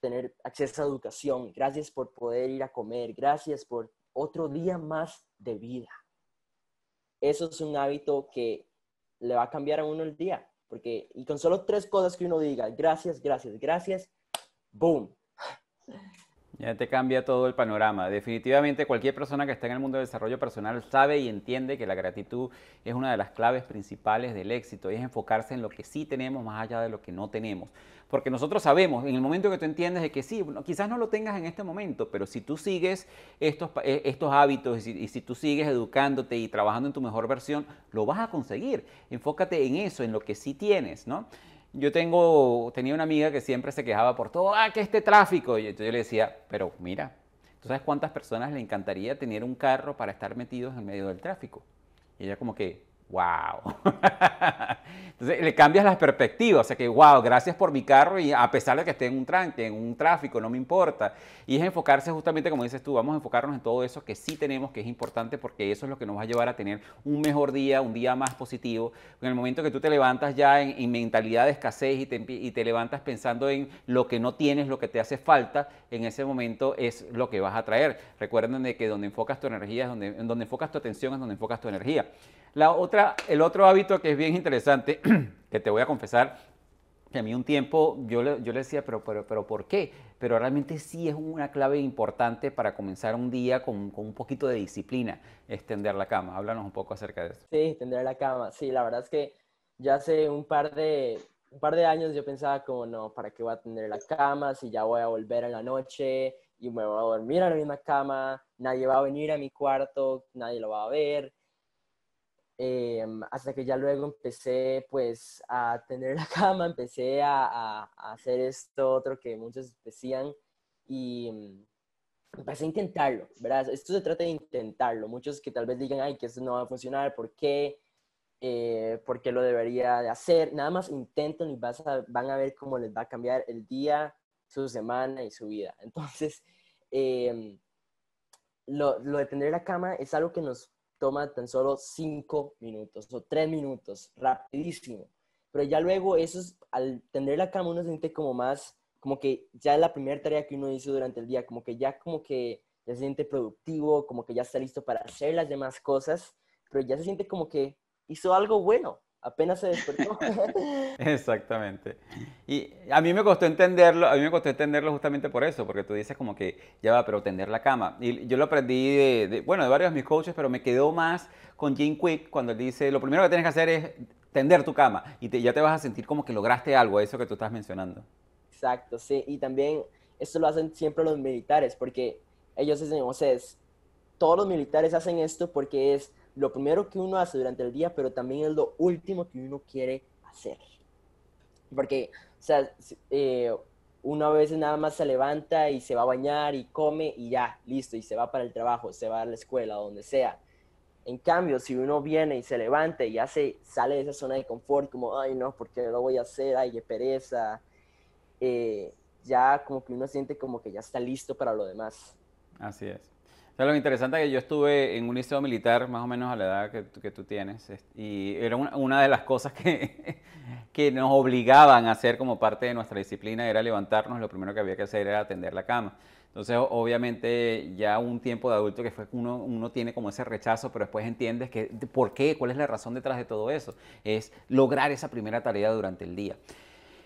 tener acceso a educación, gracias por poder ir a comer, gracias por otro día más de vida. Eso es un hábito que le va a cambiar a uno el día, porque y con solo tres cosas que uno diga, gracias, gracias, gracias, boom, ya te cambia todo el panorama. Definitivamente cualquier persona que está en el mundo del desarrollo personal sabe y entiende que la gratitud es una de las claves principales del éxito y es enfocarse en lo que sí tenemos más allá de lo que no tenemos. Porque nosotros sabemos, en el momento que tú entiendes de que sí, quizás no lo tengas en este momento, pero si tú sigues estos, eh, estos hábitos y si, y si tú sigues educándote y trabajando en tu mejor versión, lo vas a conseguir. Enfócate en eso, en lo que sí tienes, ¿no? Yo tengo, tenía una amiga que siempre se quejaba por todo, ah, que este tráfico. Y entonces yo le decía, pero mira, ¿tú sabes cuántas personas le encantaría tener un carro para estar metidos en medio del tráfico? Y ella como que, wow. Entonces le cambias las perspectivas, o sea que, wow, gracias por mi carro y a pesar de que esté en un tranque, en un tráfico, no me importa. Y es enfocarse justamente, como dices tú, vamos a enfocarnos en todo eso que sí tenemos, que es importante, porque eso es lo que nos va a llevar a tener un mejor día, un día más positivo. En el momento que tú te levantas ya en, mentalidad de escasez y te, y te levantas pensando en lo que no tienes, lo que te hace falta, en ese momento es lo que vas a traer. Recuerden de que donde enfocas tu energía, es donde, donde enfocas tu atención, es donde enfocas tu energía otra, el otro hábito que es bien interesante, que te voy a confesar, que a mí un tiempo yo le, yo le decía, pero, pero, pero ¿por qué? Pero realmente sí es una clave importante para comenzar un día con, un poquito de disciplina, extender la cama. Háblanos un poco acerca de eso. Sí, extender la cama. Sí, la verdad es que ya hace un par de, un par de años yo pensaba como, no, ¿para qué voy a tener la cama si ya voy a volver en la noche y me voy a dormir a la misma cama? Nadie va a venir a mi cuarto, nadie lo va a ver. Em, hasta que ya luego empecé pues a tener la cama, empecé a, hacer esto otro que muchos decían y em, empecé a intentarlo, ¿verdad? Esto se trata de intentarlo. Muchos que tal vez digan, ay, que esto no va a funcionar, ¿por qué? Eh, ¿Por qué lo debería de hacer? Nada más intentan y vas van a ver cómo les va a cambiar el día, su semana y su vida. Entonces, em, lo de tener la cama es algo que nos toma tan solo cinco minutos o tres minutos, rapidísimo. Pero ya luego eso es, al tener la cama uno se siente como más, como que ya es la primera tarea que uno hizo durante el día, como que ya como que ya se siente productivo, como que ya está listo para hacer las demás cosas, pero ya se siente como que hizo algo bueno, apenas se despertó. Exactamente. Y a mí me costó entenderlo, a mí me costó entenderlo justamente por eso, porque tú dices como que ya va, pero tender la cama. Y yo lo aprendí de, bueno, de varios de mis coaches, pero me quedó más con Jim Quick cuando él dice, lo primero que tienes que hacer es tender tu cama y ya te vas a sentir como que lograste algo, eso que tú estás mencionando. Exacto, sí, y también eso lo hacen siempre los militares, porque ellos dicen, o sea, todos los militares hacen esto porque es lo primero que uno hace durante el día, pero también es lo último que uno quiere hacer. Porque, o sea, eh, uno a veces nada más se levanta y se va a bañar y come y ya, listo, y se va para el trabajo, se va a la escuela, donde sea. En cambio, si uno viene y se levanta y hace, sale de esa zona de confort, como, ay, no, porque lo voy a hacer, ay, qué pereza, eh, ya como que uno siente como que ya está listo para lo demás. Así es lo interesante es que yo estuve en un liceo militar, más o menos a la edad que, tú tienes, y era una, una de las cosas que, nos obligaban a hacer como parte de nuestra disciplina, era levantarnos, lo primero que había que hacer era atender la cama. Entonces, obviamente, ya un tiempo de adulto que fue uno, uno tiene como ese rechazo, pero después entiendes que por qué, cuál es la razón detrás de todo eso. Es lograr esa primera tarea durante el día.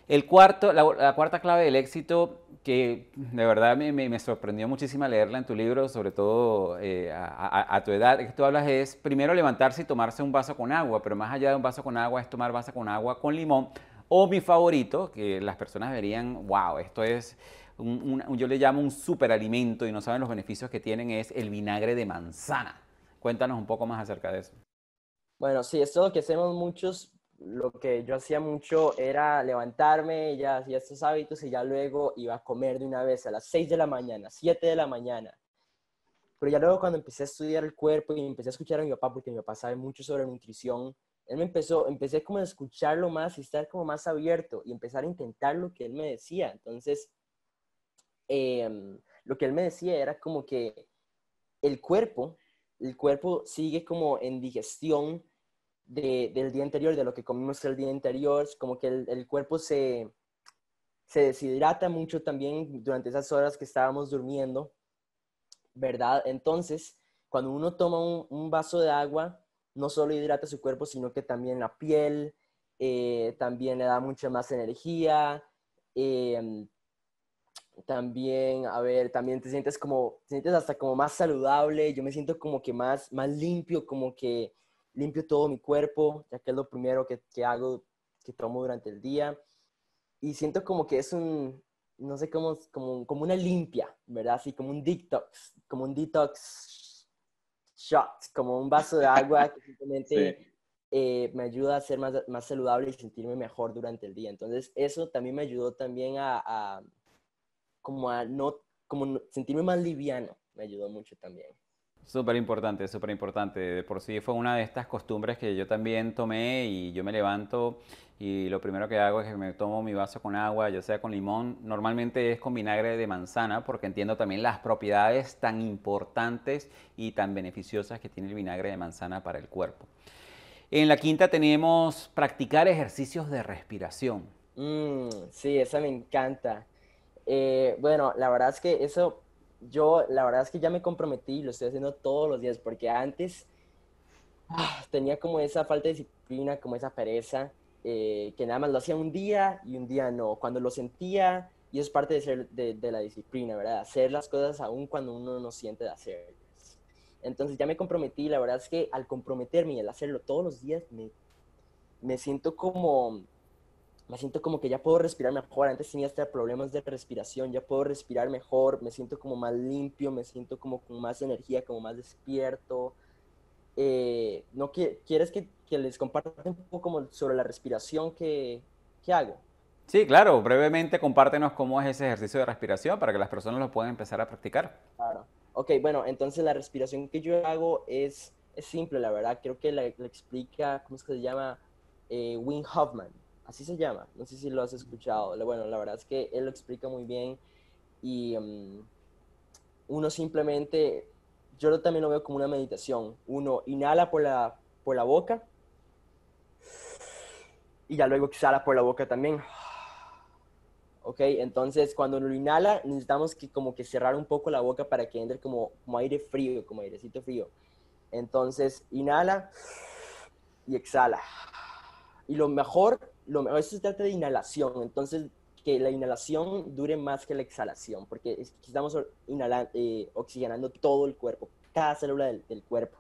El cuarto, la, cuarta clave del éxito, que de verdad me, sorprendió muchísimo leerla en tu libro, sobre todo eh, a, tu edad, que tú hablas es primero levantarse y tomarse un vaso con agua, pero más allá de un vaso con agua es tomar vaso con agua con limón. O mi favorito, que las personas verían, wow, esto es, yo le llamo un superalimento y no saben los beneficios que tienen, es el vinagre de manzana. Cuéntanos un poco más acerca de eso. Bueno, sí, esto es lo que hacemos muchos lo que yo hacía mucho era levantarme, ya hacía estos hábitos y ya luego iba a comer de una vez a las 6 de la mañana, 7 de la mañana. Pero ya luego cuando empecé a estudiar el cuerpo y empecé a escuchar a mi papá, porque mi papá sabe mucho sobre nutrición, él me empezó, empecé como a escucharlo más y estar como más abierto y empezar a intentar lo que él me decía. Entonces, em, lo que él me decía era como que el cuerpo, el cuerpo sigue como en digestión del día anterior, de lo que comimos el día anterior, como que el, cuerpo se, se deshidrata mucho también durante esas horas que estábamos durmiendo, ¿verdad? Entonces, cuando uno toma un, vaso de agua, no solo hidrata su cuerpo, sino que también la piel, eh, también le da mucha más energía, em, también, a ver, también te sientes como, te sientes hasta como más saludable, yo me siento como que más, más limpio, como que limpio todo mi cuerpo, ya que es lo primero que, hago, que tomo durante el día. Y siento como que es un, no sé cómo, como, como una limpia, ¿verdad? Así como un detox, como un detox shot, como un vaso de agua que simplemente eh, me ayuda a ser más, más, saludable y sentirme mejor durante el día. Entonces, eso también me ayudó también a, a como a no, como sentirme más liviano, me ayudó mucho también. Súper importante, súper importante. De por sí fue una de estas costumbres que yo también tomé y yo me levanto y lo primero que hago es que me tomo mi vaso con agua, ya sea con limón, normalmente es con vinagre de manzana porque entiendo también las propiedades tan importantes y tan beneficiosas que tiene el vinagre de manzana para el cuerpo. En la quinta tenemos practicar ejercicios de respiración. Mm, sí, esa me encanta. Eh, bueno, la verdad es que eso yo la verdad es que ya me comprometí y lo estoy haciendo todos los días, porque antes ah, tenía como esa falta de disciplina, como esa pereza, eh, que nada más lo hacía un día y un día no. Cuando lo sentía, y es parte de, ser, de, la disciplina, ¿verdad? Hacer las cosas aún cuando uno no siente de hacerlas. Entonces ya me comprometí, la verdad es que al comprometerme y al hacerlo todos los días, me, me siento como me siento como que ya puedo respirar mejor. Antes tenía hasta problemas de respiración, ya puedo respirar mejor, me siento como más limpio, me siento como con más energía, como más despierto. Eh, ¿no ¿Quieres que, les comparta un poco como sobre la respiración que, hago? Sí, claro, brevemente compártenos cómo es ese ejercicio de respiración para que las personas lo puedan empezar a practicar. Claro. Ok, bueno, entonces la respiración que yo hago es, es simple, la verdad. Creo que la, explica, ¿cómo es que se llama? Eh, Hoffman así se llama, no sé si lo has escuchado, bueno, la verdad es que él lo explica muy bien y mm, uno simplemente, yo también lo veo como una meditación, uno inhala por la, por la boca y ya luego exhala por la boca también. ¿ok? Entonces, cuando lo inhala, necesitamos que como que cerrar un poco la boca para que entre como, como, aire frío, como airecito frío. Entonces, inhala y exhala. Y lo mejor lo mejor se trata de inhalación, entonces que la inhalación dure más que la exhalación, porque estamos eh, oxigenando todo el cuerpo, cada célula del, cuerpo.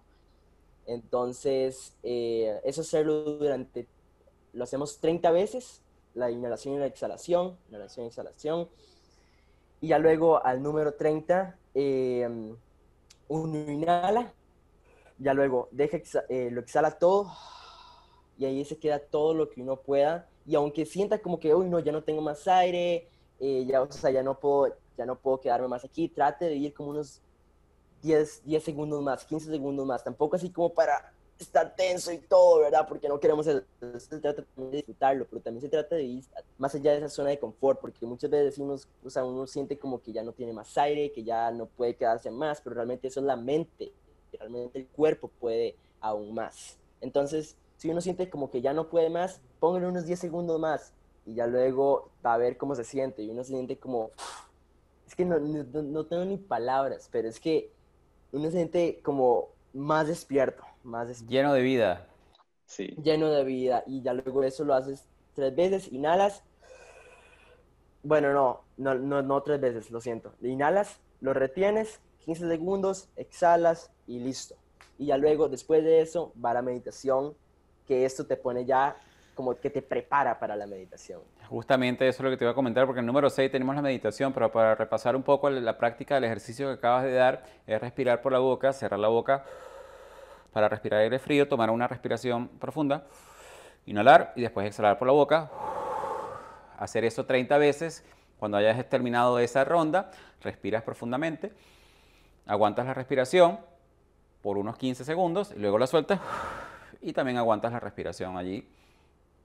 Entonces, eh, eso hacerlo durante, lo hacemos 30 veces, la inhalación y la exhalación, inhalación y exhalación. Y ya luego al número 30, em, uno inhala, ya luego eh, lo exhala todo y ahí se queda todo lo que uno pueda. Y aunque sienta como que, uy, no, ya no tengo más aire, eh, ya, o sea, ya no puedo, ya no puedo quedarme más aquí, trate de ir como unos 10, 10 segundos más, 15 segundos más, tampoco así como para estar tenso y todo, ¿verdad? Porque no queremos, el, se trata de disfrutarlo, pero también se trata de ir más allá de esa zona de confort, porque muchas veces o sea, uno siente como que ya no tiene más aire, que ya no puede quedarse más, pero realmente eso es la mente, realmente el cuerpo puede aún más. Entonces, si uno siente como que ya no puede más, póngale unos 10 segundos más y ya luego va a ver cómo se siente. Y uno se siente como, es que no, tengo ni palabras, pero es que uno se siente como más despierto, más Lleno de vida. Sí. Lleno de vida. Y ya luego eso lo haces tres veces, inhalas. Bueno, no, no, no, no tres veces, lo siento. Inhalas, lo retienes, 15 segundos, exhalas y listo. Y ya luego, después de eso, va la meditación que esto te pone ya como que te prepara para la meditación. Justamente eso es lo que te iba a comentar, porque en el número 6 tenemos la meditación, pero para repasar un poco la práctica del ejercicio que acabas de dar, es respirar por la boca, cerrar la boca para respirar aire frío, tomar una respiración profunda, inhalar y después exhalar por la boca. Hacer eso 30 veces. Cuando hayas terminado esa ronda, respiras profundamente, aguantas la respiración por unos 15 segundos y luego la sueltas y también aguantas la respiración allí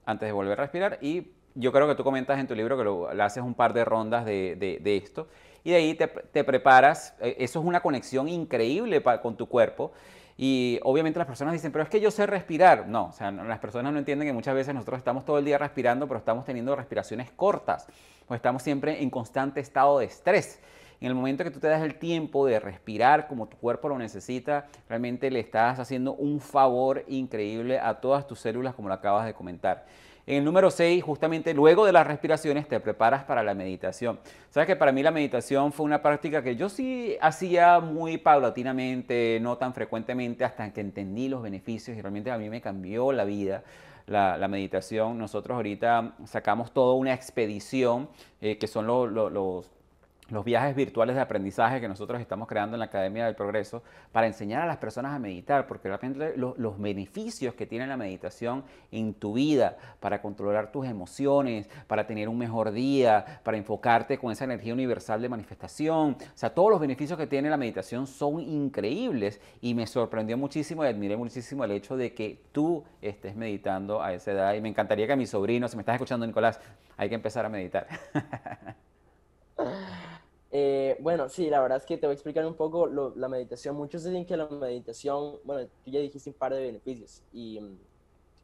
antes de volver a respirar. Y yo creo que tú comentas en tu libro que lo, le haces un par de rondas de, esto y de ahí te, preparas. E, eso es una conexión increíble con tu cuerpo. Y obviamente las personas dicen, pero es que yo sé respirar. No, o sea, las personas no entienden que muchas veces nosotros estamos todo el día respirando, pero estamos teniendo respiraciones cortas, o estamos siempre en constante estado de estrés en el momento que tú te das el tiempo de respirar como tu cuerpo lo necesita, realmente le estás haciendo un favor increíble a todas tus células, como lo acabas de comentar. En el número 6, justamente luego de las respiraciones, te preparas para la meditación. Sabes que para mí la meditación fue una práctica que yo sí hacía muy paulatinamente, no tan frecuentemente, hasta que entendí los beneficios y realmente a mí me cambió la vida. La, meditación. Nosotros ahorita sacamos toda una expedición, eh, que son los los viajes virtuales de aprendizaje que nosotros estamos creando en la Academia del Progreso para enseñar a las personas a meditar, porque los, los beneficios que tiene la meditación en tu vida, para controlar tus emociones, para tener un mejor día, para enfocarte con esa energía universal de manifestación, o sea, todos los beneficios que tiene la meditación son increíbles y me sorprendió muchísimo y admiré muchísimo el hecho de que tú estés meditando a esa edad y me encantaría que a mi sobrino, si me estás escuchando Nicolás, hay que empezar a meditar. Eh, bueno, sí, la verdad es que te voy a explicar un poco la meditación. Muchos dicen que la meditación, bueno, tú ya dijiste un par de beneficios y mm,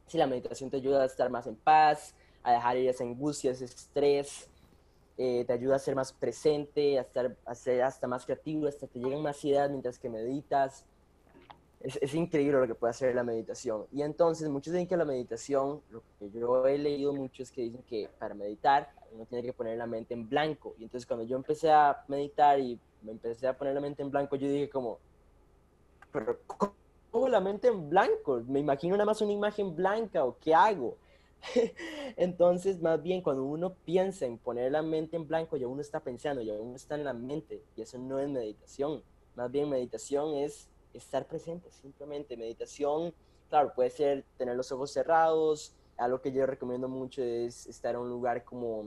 si la meditación te ayuda a estar más en paz, a dejar ir esa angustia, ese estrés, eh, te ayuda a ser más presente, a, estar, a ser hasta más creativo, hasta que lleguen más ideas mientras que meditas. Es, es, increíble lo que puede hacer la meditación. Y entonces muchos dicen que la meditación, lo que yo he leído mucho es que dicen que para meditar uno tiene que poner la mente en blanco. Y entonces cuando yo empecé a meditar y me empecé a poner la mente en blanco, yo dije como, pero ¿cómo la mente en blanco? Me imagino nada más una imagen blanca o qué hago. Entonces, más bien, cuando uno piensa en poner la mente en blanco, ya uno está pensando, ya uno está en la mente, y eso no es meditación. Más bien, meditación es estar presente, simplemente. Meditación, claro, puede ser tener los ojos cerrados, algo que yo recomiendo mucho es estar en un lugar como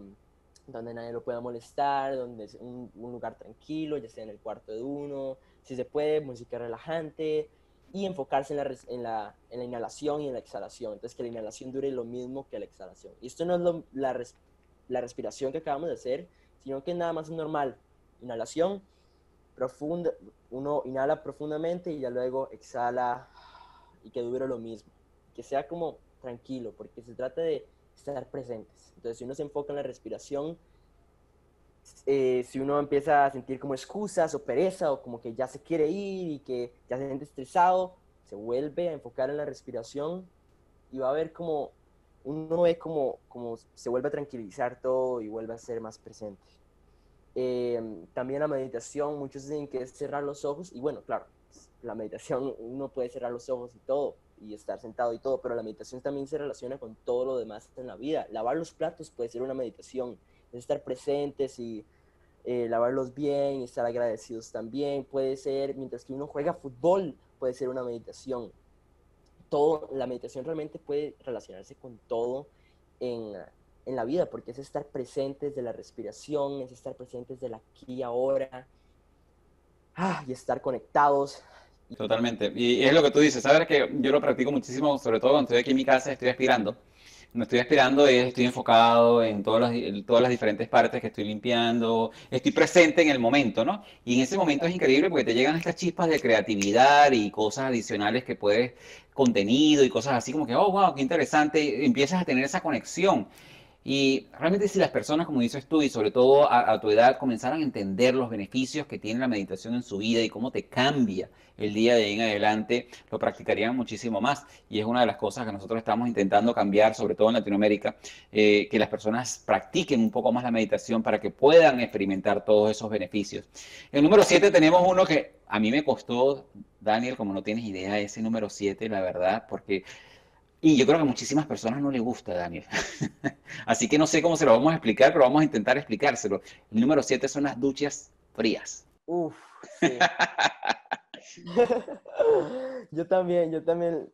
donde nadie lo pueda molestar, donde es un, lugar tranquilo, ya sea en el cuarto de uno, si se puede, música relajante y enfocarse en la, en la, inhalación y en la exhalación. Entonces, que la inhalación dure lo mismo que la exhalación. Y esto no es la, la respiración que acabamos de hacer, sino que nada más es normal. Inhalación, profunda, uno inhala profundamente y ya luego exhala y que dure lo mismo. Que sea como tranquilo, porque se trata de estar presentes. Entonces, si uno se enfoca en la respiración, eh, si uno empieza a sentir como excusas o pereza o como que ya se quiere ir y que ya se siente estresado, se vuelve a enfocar en la respiración y va a ver como uno ve como, como se vuelve a tranquilizar todo y vuelve a ser más presente. Eh, también la meditación, muchos dicen que es cerrar los ojos y bueno, claro, la meditación uno puede cerrar los ojos y todo, y estar sentado y todo, pero la meditación también se relaciona con todo lo demás en la vida. Lavar los platos puede ser una meditación, es estar presentes y eh, lavarlos bien, estar agradecidos también, puede ser, mientras que uno juega fútbol, puede ser una meditación. Todo, la meditación realmente puede relacionarse con todo en, la vida, porque es estar presentes de la respiración, es estar presentes del aquí y ahora, ah, y estar conectados Totalmente. Y es lo que tú dices, sabes que yo lo practico muchísimo, sobre todo cuando estoy aquí en mi casa, estoy aspirando. me estoy aspirando, estoy enfocado en todas las, todas las diferentes partes que estoy limpiando, estoy presente en el momento, ¿no? Y en ese momento es increíble porque te llegan estas chispas de creatividad y cosas adicionales que puedes, contenido y cosas así como que, oh, wow, qué interesante, empiezas a tener esa conexión y realmente si las personas, como dices tú, y sobre todo a, tu edad, comenzaran a entender los beneficios que tiene la meditación en su vida y cómo te cambia el día de ahí en adelante, lo practicarían muchísimo más. Y es una de las cosas que nosotros estamos intentando cambiar, sobre todo en Latinoamérica, eh, que las personas practiquen un poco más la meditación para que puedan experimentar todos esos beneficios. El número 7 tenemos uno que a mí me costó, Daniel, como no tienes idea, ese número 7, la verdad, porque y yo creo que a muchísimas personas no le gusta, Daniel. Así que no sé cómo se lo vamos a explicar, pero vamos a intentar explicárselo. El número siete son las duchas frías. Uf. yo también, yo también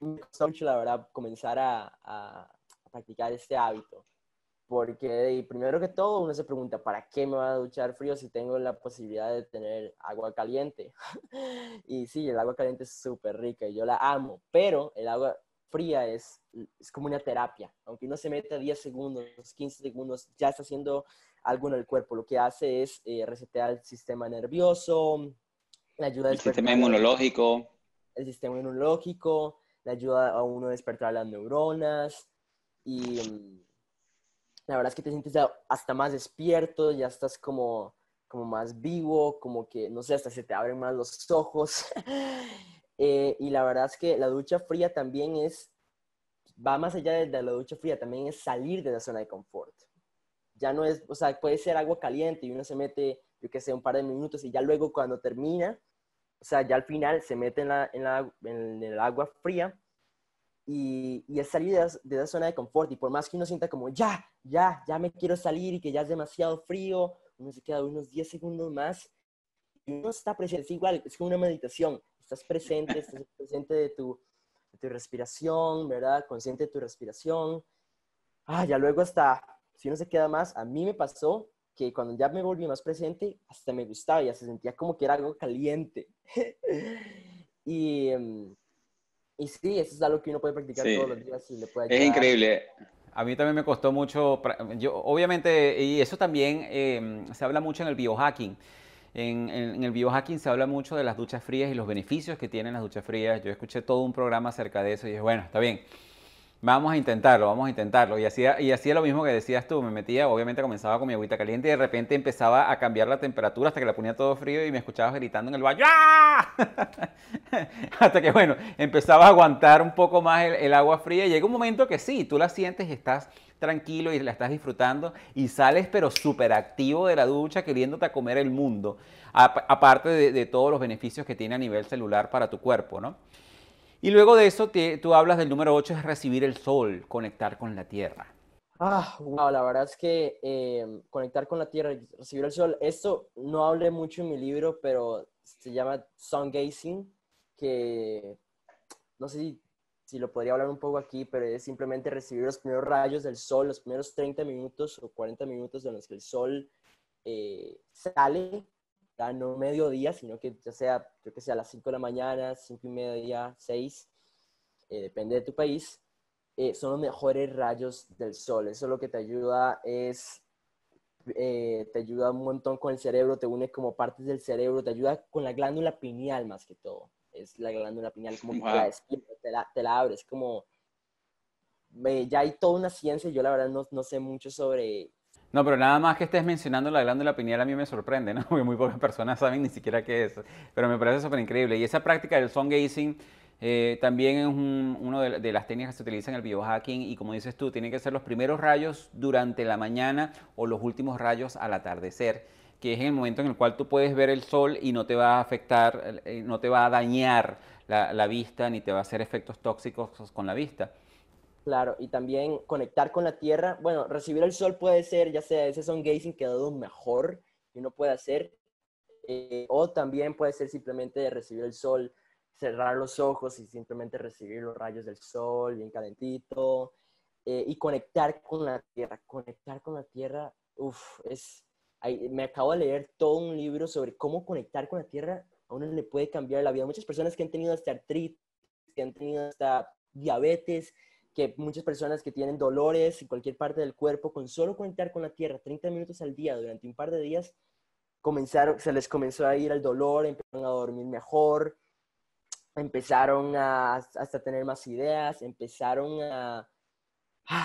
me costó mucho, la verdad, comenzar a, practicar este hábito. Porque primero que todo uno se pregunta, ¿para qué me va a duchar frío si tengo la posibilidad de tener agua caliente? y sí, el agua caliente es súper rica y yo la amo, pero el agua es, como una terapia. Aunque no se meta 10 segundos, 15 segundos, ya está haciendo algo en el cuerpo. Lo que hace es eh, resetear el sistema nervioso, la ayuda el sistema inmunológico. El sistema inmunológico, la ayuda a uno a despertar las neuronas y mm, la verdad es que te sientes hasta más despierto, ya estás como, como más vivo, como que, no sé, hasta se te abren más los ojos. Eh, y la verdad es que la ducha fría también es, va más allá de, la ducha fría, también es salir de la zona de confort. Ya no es, o sea, puede ser agua caliente y uno se mete, yo qué sé, un par de minutos y ya luego cuando termina, o sea, ya al final se mete en, la, en, el agua fría y, y es salir de la, zona de confort. Y por más que uno sienta como, ya, ya, ya me quiero salir y que ya es demasiado frío, uno se queda unos 10 segundos más y uno está presente. Es igual, es como una meditación estás presente, estás presente de tu, tu respiración, ¿verdad? Consciente de tu respiración. Ah, ya luego hasta, si uno se queda más, a mí me pasó que cuando ya me volví más presente, hasta me gustaba, ya se sentía como que era algo caliente. y, em, y sí, eso es algo que uno puede practicar todos los días y le puede Es increíble. A mí también me costó mucho, yo obviamente, y eso también em, se habla mucho en el biohacking, en, el biohacking se habla mucho de las duchas frías y los beneficios que tienen las duchas frías. Yo escuché todo un programa acerca de eso y dije, bueno, está bien, vamos a intentarlo, vamos a intentarlo. Y hacía, y hacía lo mismo que decías tú, me metía, obviamente comenzaba con mi agüita caliente y de repente empezaba a cambiar la temperatura hasta que la ponía todo frío y me escuchaba gritando en el baño. ¡Ah! hasta que, bueno, empezaba a aguantar un poco más el, el agua fría y llega un momento que sí, tú la sientes y estás tranquilo y la estás disfrutando y sales pero súper activo de la ducha queriéndote a comer el mundo, aparte de, todos los beneficios que tiene a nivel celular para tu cuerpo, ¿no? Y luego de eso tú hablas del número 8, es recibir el sol, conectar con la tierra. Ah, la verdad es que em, conectar con la tierra recibir el sol, eso no hablé mucho en mi libro, pero se llama sun gazing, que no sé si si lo podría hablar un poco aquí, pero es simplemente recibir los primeros rayos del sol, los primeros 30 minutos o 40 minutos en los que el sol eh, sale, ya no mediodía, sino que ya sea, yo que sea a las 5 de la mañana, 5 y media, 6, eh, depende de tu país, eh, son los mejores rayos del sol. Eso lo que te ayuda es, te ayuda un montón con el cerebro, te une como partes del cerebro, te ayuda con la glándula pineal más que todo es la glándula pineal, como te, la abres, te, te la abres, como... ya hay toda una ciencia, yo la verdad no, no sé mucho sobre... No, pero nada más que estés mencionando la glándula pineal a mí me sorprende, ¿no? Porque muy pocas personas saben ni siquiera qué es, pero me parece súper increíble. Y esa práctica del song gazing eh, también es una de, de, las técnicas que se utilizan en el biohacking y como dices tú, tienen que ser los primeros rayos durante la mañana o los últimos rayos al atardecer que es el momento en el cual tú puedes ver el sol y no te va a afectar, eh, no te va a dañar la, vista ni te va a hacer efectos tóxicos con la vista. Claro, y también conectar con la tierra. Bueno, recibir el sol puede ser, ya sea ese son gazing que quedado mejor que uno puede hacer, eh, o también puede ser simplemente recibir el sol, cerrar los ojos y simplemente recibir los rayos del sol bien calentito eh, y conectar con la tierra. Conectar con la tierra, uff, es, me acabo de leer todo un libro sobre cómo conectar con la tierra a uno le puede cambiar la vida. Muchas personas que han tenido hasta artritis, que han tenido hasta diabetes, que muchas personas que tienen dolores en cualquier parte del cuerpo, con solo conectar con la tierra 30 minutos al día durante un par de días, comenzaron, se les comenzó a ir el dolor, empezaron a dormir mejor, empezaron a hasta tener más ideas, empezaron a,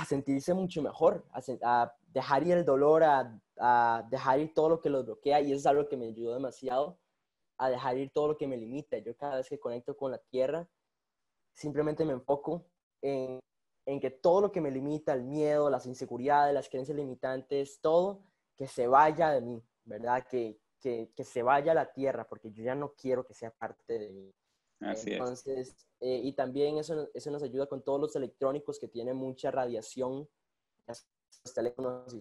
sentirse mucho mejor, a, a dejar ir el dolor, a, dejar ir todo lo que los bloquea, y eso es algo que me ayudó demasiado, a dejar ir todo lo que me limita. Yo cada vez que conecto con la tierra, simplemente me enfoco en, en que todo lo que me limita, el miedo, las inseguridades, las creencias limitantes, todo, que se vaya de mí, ¿verdad? Que, que, que se vaya a la tierra, porque yo ya no quiero que sea parte de mí. Así Entonces, es. Eh, y también eso, eso nos ayuda con todos los electrónicos que tienen mucha radiación,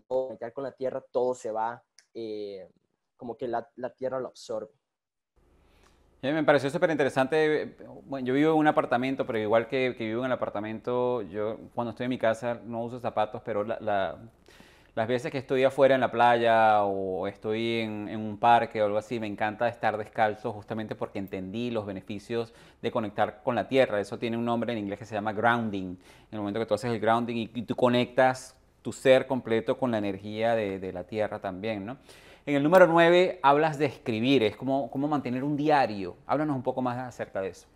conectar con la tierra, todo se va, eh, como que la, la tierra lo absorbe. me pareció súper interesante. Bueno, yo vivo en un apartamento, pero igual que, que, vivo en el apartamento, yo cuando estoy en mi casa no uso zapatos, pero las veces que estoy afuera en la playa o estoy en, en, un parque o algo así, me encanta estar descalzo justamente porque entendí los beneficios de conectar con la tierra. Eso tiene un nombre en inglés que se llama grounding. En el momento que tú haces el grounding y, y tú conectas tu ser completo con la energía de, la tierra también, ¿no? En el número 9 hablas de escribir, es como, cómo mantener un diario. Háblanos un poco más acerca de eso.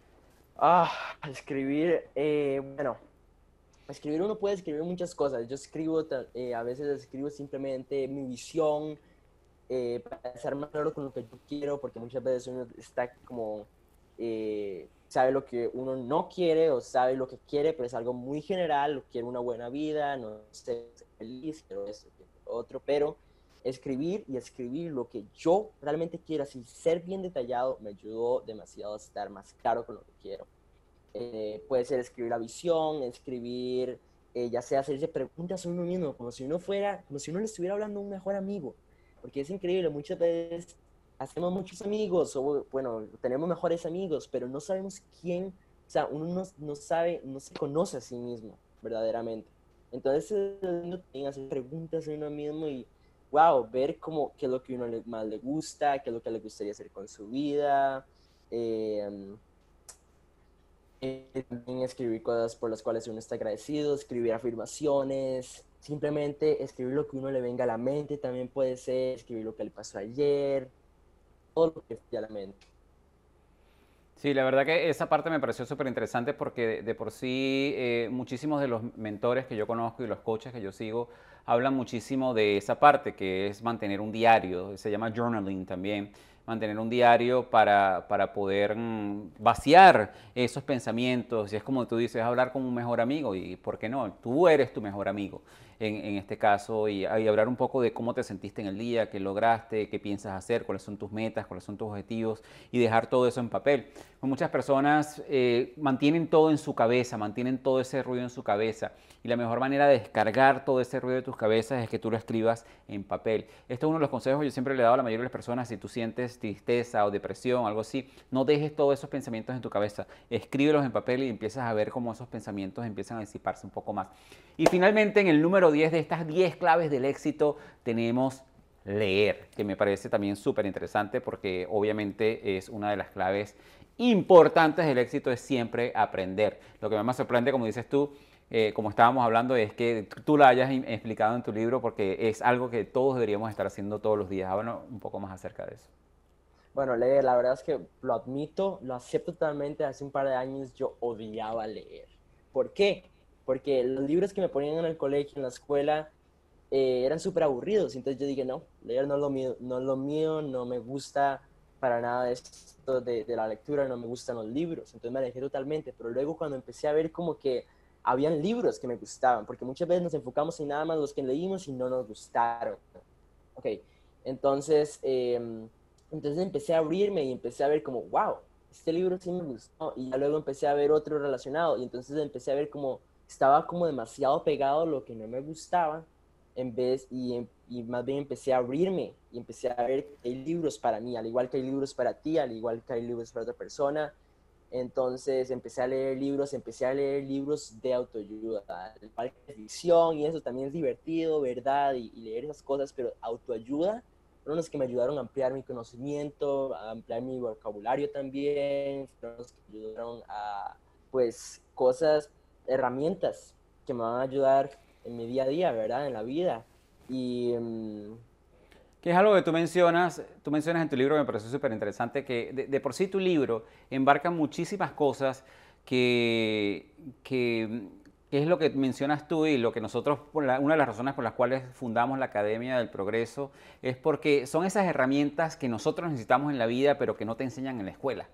Ah, escribir, eh, bueno, escribir uno puede escribir muchas cosas. Yo escribo, eh, a veces escribo simplemente mi visión, eh, para ser más claro con lo que yo quiero, porque muchas veces uno está como, sabe lo que uno no quiere o sabe lo que quiere, pero es algo muy general, quiere una buena vida, no sé, feliz, quiero esto, otro, pero escribir y escribir lo que yo realmente quiero, así ser bien detallado, me ayudó demasiado a estar más claro con lo que quiero. Eh, puede ser escribir la visión, escribir, eh, ya sea hacerse preguntas a uno mismo, como si uno fuera, como si uno le estuviera hablando a un mejor amigo, porque es increíble, muchas veces hacemos muchos amigos, o bueno, tenemos mejores amigos, pero no sabemos quién, o sea, uno no sabe, no se conoce a sí mismo verdaderamente. Entonces uno tiene que hacer preguntas a uno mismo y, wow, ver como qué es lo que uno le, más le gusta, qué es lo que le gustaría hacer con su vida. Em, eh, también escribir cosas por las cuales uno está agradecido, escribir afirmaciones, simplemente escribir lo que uno le venga a la mente, también puede ser escribir lo que le pasó ayer, todo lo que le a la mente. Sí, la verdad que esa parte me pareció súper interesante porque de, por sí eh, muchísimos de los mentores que yo conozco y los coaches que yo sigo hablan muchísimo de esa parte que es mantener un diario, se llama journaling también, mantener un diario para, poder mm, vaciar esos pensamientos y es como tú dices, hablar con un mejor amigo y por qué no, tú eres tu mejor amigo en, este caso ah, y, hablar un poco de cómo te sentiste en el día, qué lograste, qué piensas hacer, cuáles son tus metas, cuáles son tus objetivos y dejar todo eso en papel. Pues muchas personas eh, mantienen todo en su cabeza, mantienen todo ese ruido en su cabeza y la mejor manera de descargar todo ese ruido de tus cabezas es que tú lo escribas en papel. Esto es uno de los consejos que yo siempre le he dado a la mayoría de las personas, si tú sientes tristeza o depresión, algo así, no dejes todos esos pensamientos en tu cabeza, escríbelos en papel y empiezas a ver cómo esos pensamientos empiezan a disiparse un poco más. Y finalmente en el número 10 de estas 10 claves del éxito tenemos leer, que me parece también súper interesante porque obviamente es una de las claves importantes del éxito, es siempre aprender. Lo que más sorprende, como dices tú, eh, como estábamos hablando, es que tú la hayas explicado en tu libro porque es algo que todos deberíamos estar haciendo todos los días. Háblanos un poco más acerca de eso. Bueno, leer, la verdad es que lo admito, lo acepto totalmente. Hace un par de años yo odiaba leer. ¿Por qué? porque los libros que me ponían en el colegio, en la escuela, eh, eran súper aburridos. Entonces yo dije, no, leer no es lo mío, no, lo mío, no me gusta para nada esto de, la lectura, no me gustan los libros. Entonces me alejé totalmente, pero luego cuando empecé a ver como que habían libros que me gustaban, porque muchas veces nos enfocamos en nada más los que leímos y no nos gustaron. Ok, entonces, eh, entonces empecé a abrirme y empecé a ver como, wow, este libro sí me gustó, y luego empecé a ver otro relacionado, y entonces empecé a ver como estaba como demasiado pegado a lo que no me gustaba en vez y, y, más bien empecé a abrirme y empecé a ver que hay libros para mí, al igual que hay libros para ti, al igual que hay libros para otra persona. Entonces empecé a leer libros, empecé a leer libros de autoayuda, de ficción y eso también es divertido, ¿verdad? Y, y leer esas cosas, pero autoayuda fueron los que me ayudaron a ampliar mi conocimiento, a ampliar mi vocabulario también, fueron los que me ayudaron a, pues, cosas herramientas que me van a ayudar en mi día a día, ¿verdad? En la vida. Y... Mm, que es algo que tú mencionas, tú mencionas en tu libro, me pareció súper interesante, que de, por sí tu libro embarca muchísimas cosas que, es lo que mencionas tú y lo que nosotros, una de las razones por las cuales fundamos la Academia del Progreso, es porque son esas herramientas que nosotros necesitamos en la vida, pero que no te enseñan en la escuela.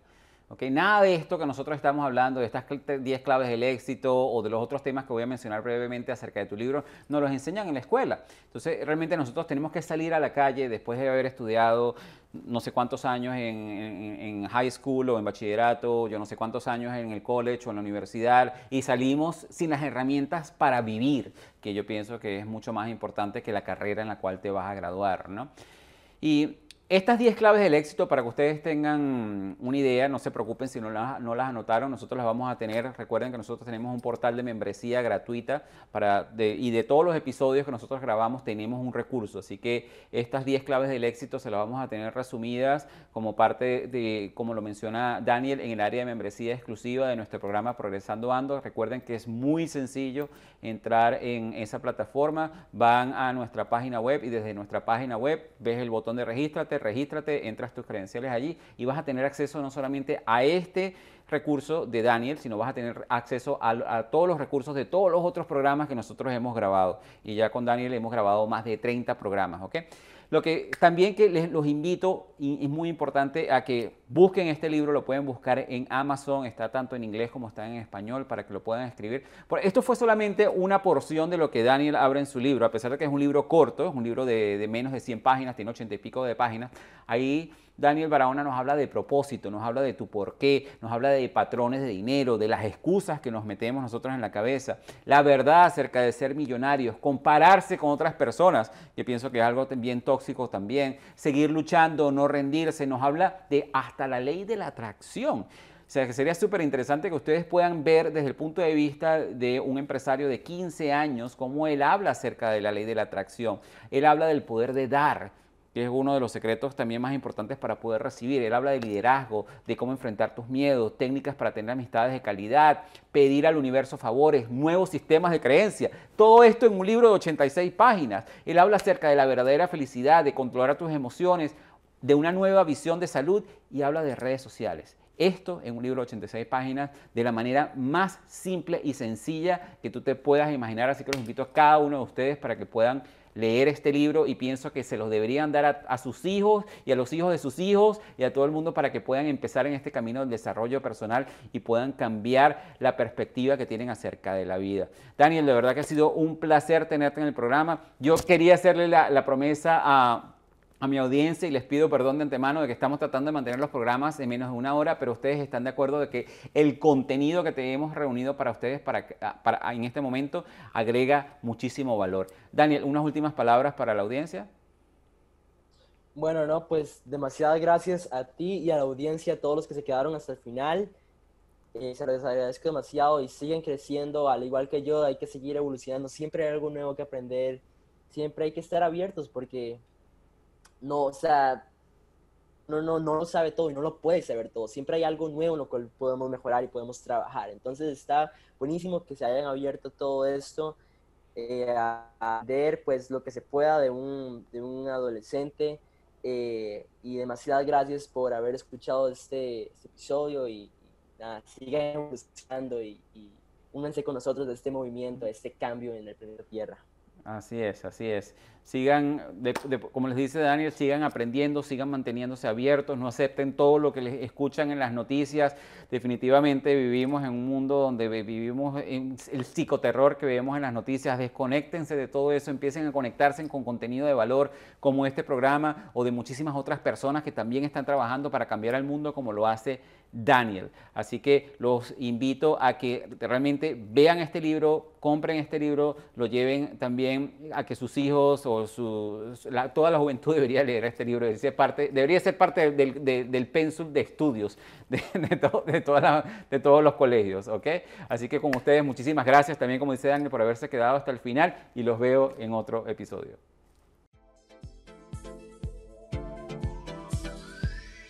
Nada de esto que nosotros estamos hablando, de estas 10 claves del éxito o de los otros temas que voy a mencionar brevemente acerca de tu libro, nos los enseñan en la escuela. Entonces, realmente nosotros tenemos que salir a la calle después de haber estudiado no sé cuántos años en, en high school o en bachillerato, yo no sé cuántos años en el college o en la universidad, y salimos sin las herramientas para vivir, que yo pienso que es mucho más importante que la carrera en la cual te vas a graduar, ¿no? Y estas 10 claves del éxito, para que ustedes tengan una idea, no se preocupen si no las, anotaron, nosotros las vamos a tener. Recuerden que nosotros tenemos un portal de membresía gratuita y de todos los episodios que nosotros grabamos tenemos un recurso. Así que estas 10 claves del éxito se las vamos a tener resumidas como parte de, como lo menciona Daniel, en el área de membresía exclusiva de nuestro programa Progresando Ando. Recuerden que es muy sencillo entrar en esa plataforma. Van a nuestra página web y desde nuestra página web ves el botón de regístrate regístrate, entras tus credenciales allí y vas a tener acceso no solamente a este recurso de Daniel, sino vas a tener acceso a, todos los recursos de todos los otros programas que nosotros hemos grabado. Y ya con Daniel hemos grabado más de 30 programas, ¿ok? Lo que también que les, los invito, y es muy importante, a que busquen este libro, lo pueden buscar en Amazon, está tanto en inglés como está en español para que lo puedan escribir. Esto fue solamente una porción de lo que Daniel abre en su libro, a pesar de que es un libro corto, es un libro de, de menos de 100 páginas, tiene 80 y pico de páginas. Ahí Daniel Barahona nos habla de propósito, nos habla de tu porqué, nos habla de patrones de dinero, de las excusas que nos metemos nosotros en la cabeza, la verdad acerca de ser millonarios, compararse con otras personas, que pienso que es algo bien tóxico también, seguir luchando, no rendirse, nos habla de hasta la ley de la atracción. O sea, que sería súper interesante que ustedes puedan ver desde el punto de vista de un empresario de 15 años cómo él habla acerca de la ley de la atracción. Él habla del poder de dar, que es uno de los secretos también más importantes para poder recibir. Él habla de liderazgo, de cómo enfrentar tus miedos, técnicas para tener amistades de calidad, pedir al universo favores, nuevos sistemas de creencia. Todo esto en un libro de 86 páginas. Él habla acerca de la verdadera felicidad, de controlar tus emociones, de una nueva visión de salud y habla de redes sociales. Esto en un libro de 86 páginas de la manera más simple y sencilla que tú te puedas imaginar. Así que los invito a cada uno de ustedes para que puedan leer este libro y pienso que se los deberían dar a, sus hijos y a los hijos de sus hijos y a todo el mundo para que puedan empezar en este camino del desarrollo personal y puedan cambiar la perspectiva que tienen acerca de la vida. Daniel, de verdad que ha sido un placer tenerte en el programa. Yo quería hacerle la promesa a a mi audiencia y les pido perdón de antemano de que estamos tratando de mantener los programas en menos de una hora, pero ustedes están de acuerdo de que el contenido que tenemos reunido para ustedes para, ah, en este momento agrega muchísimo valor. Daniel, unas últimas palabras para la audiencia. Bueno, no, pues demasiadas gracias a ti y a la audiencia, a todos los que se quedaron hasta el final. Eh, se les agradezco demasiado y siguen creciendo, al igual que yo, hay que seguir evolucionando, siempre hay algo nuevo que aprender, siempre hay que estar abiertos porque no, o sea, no, no, lo sabe todo y no lo puede saber todo. Siempre hay algo nuevo en lo que podemos mejorar y podemos trabajar. Entonces está buenísimo que se hayan abierto todo esto eh, a, ver pues lo que se pueda de un, de un adolescente. Eh, y demasiadas gracias por haber escuchado este, este episodio y, nada, sigan buscando y, únanse con nosotros de este movimiento, de este cambio en el planeta Tierra. Así es, así es. Sigan, como les dice Daniel, sigan aprendiendo, sigan manteniéndose abiertos, no acepten todo lo que les escuchan en las noticias. Definitivamente vivimos en un mundo donde vivimos en el psicoterror que vemos en las noticias. Desconéctense de todo eso, empiecen a conectarse con contenido de valor como este programa o de muchísimas otras personas que también están trabajando para cambiar el mundo como lo hace Daniel. Así que los invito a que realmente vean este libro, compren este libro, lo lleven también a que sus hijos o toda la juventud debería leer este libro, debería ser parte, debería ser parte del, del, de estudios de, de, todos los colegios. ¿okay? Así que con ustedes muchísimas gracias también, como dice Daniel, por haberse quedado hasta el final y los veo en otro episodio.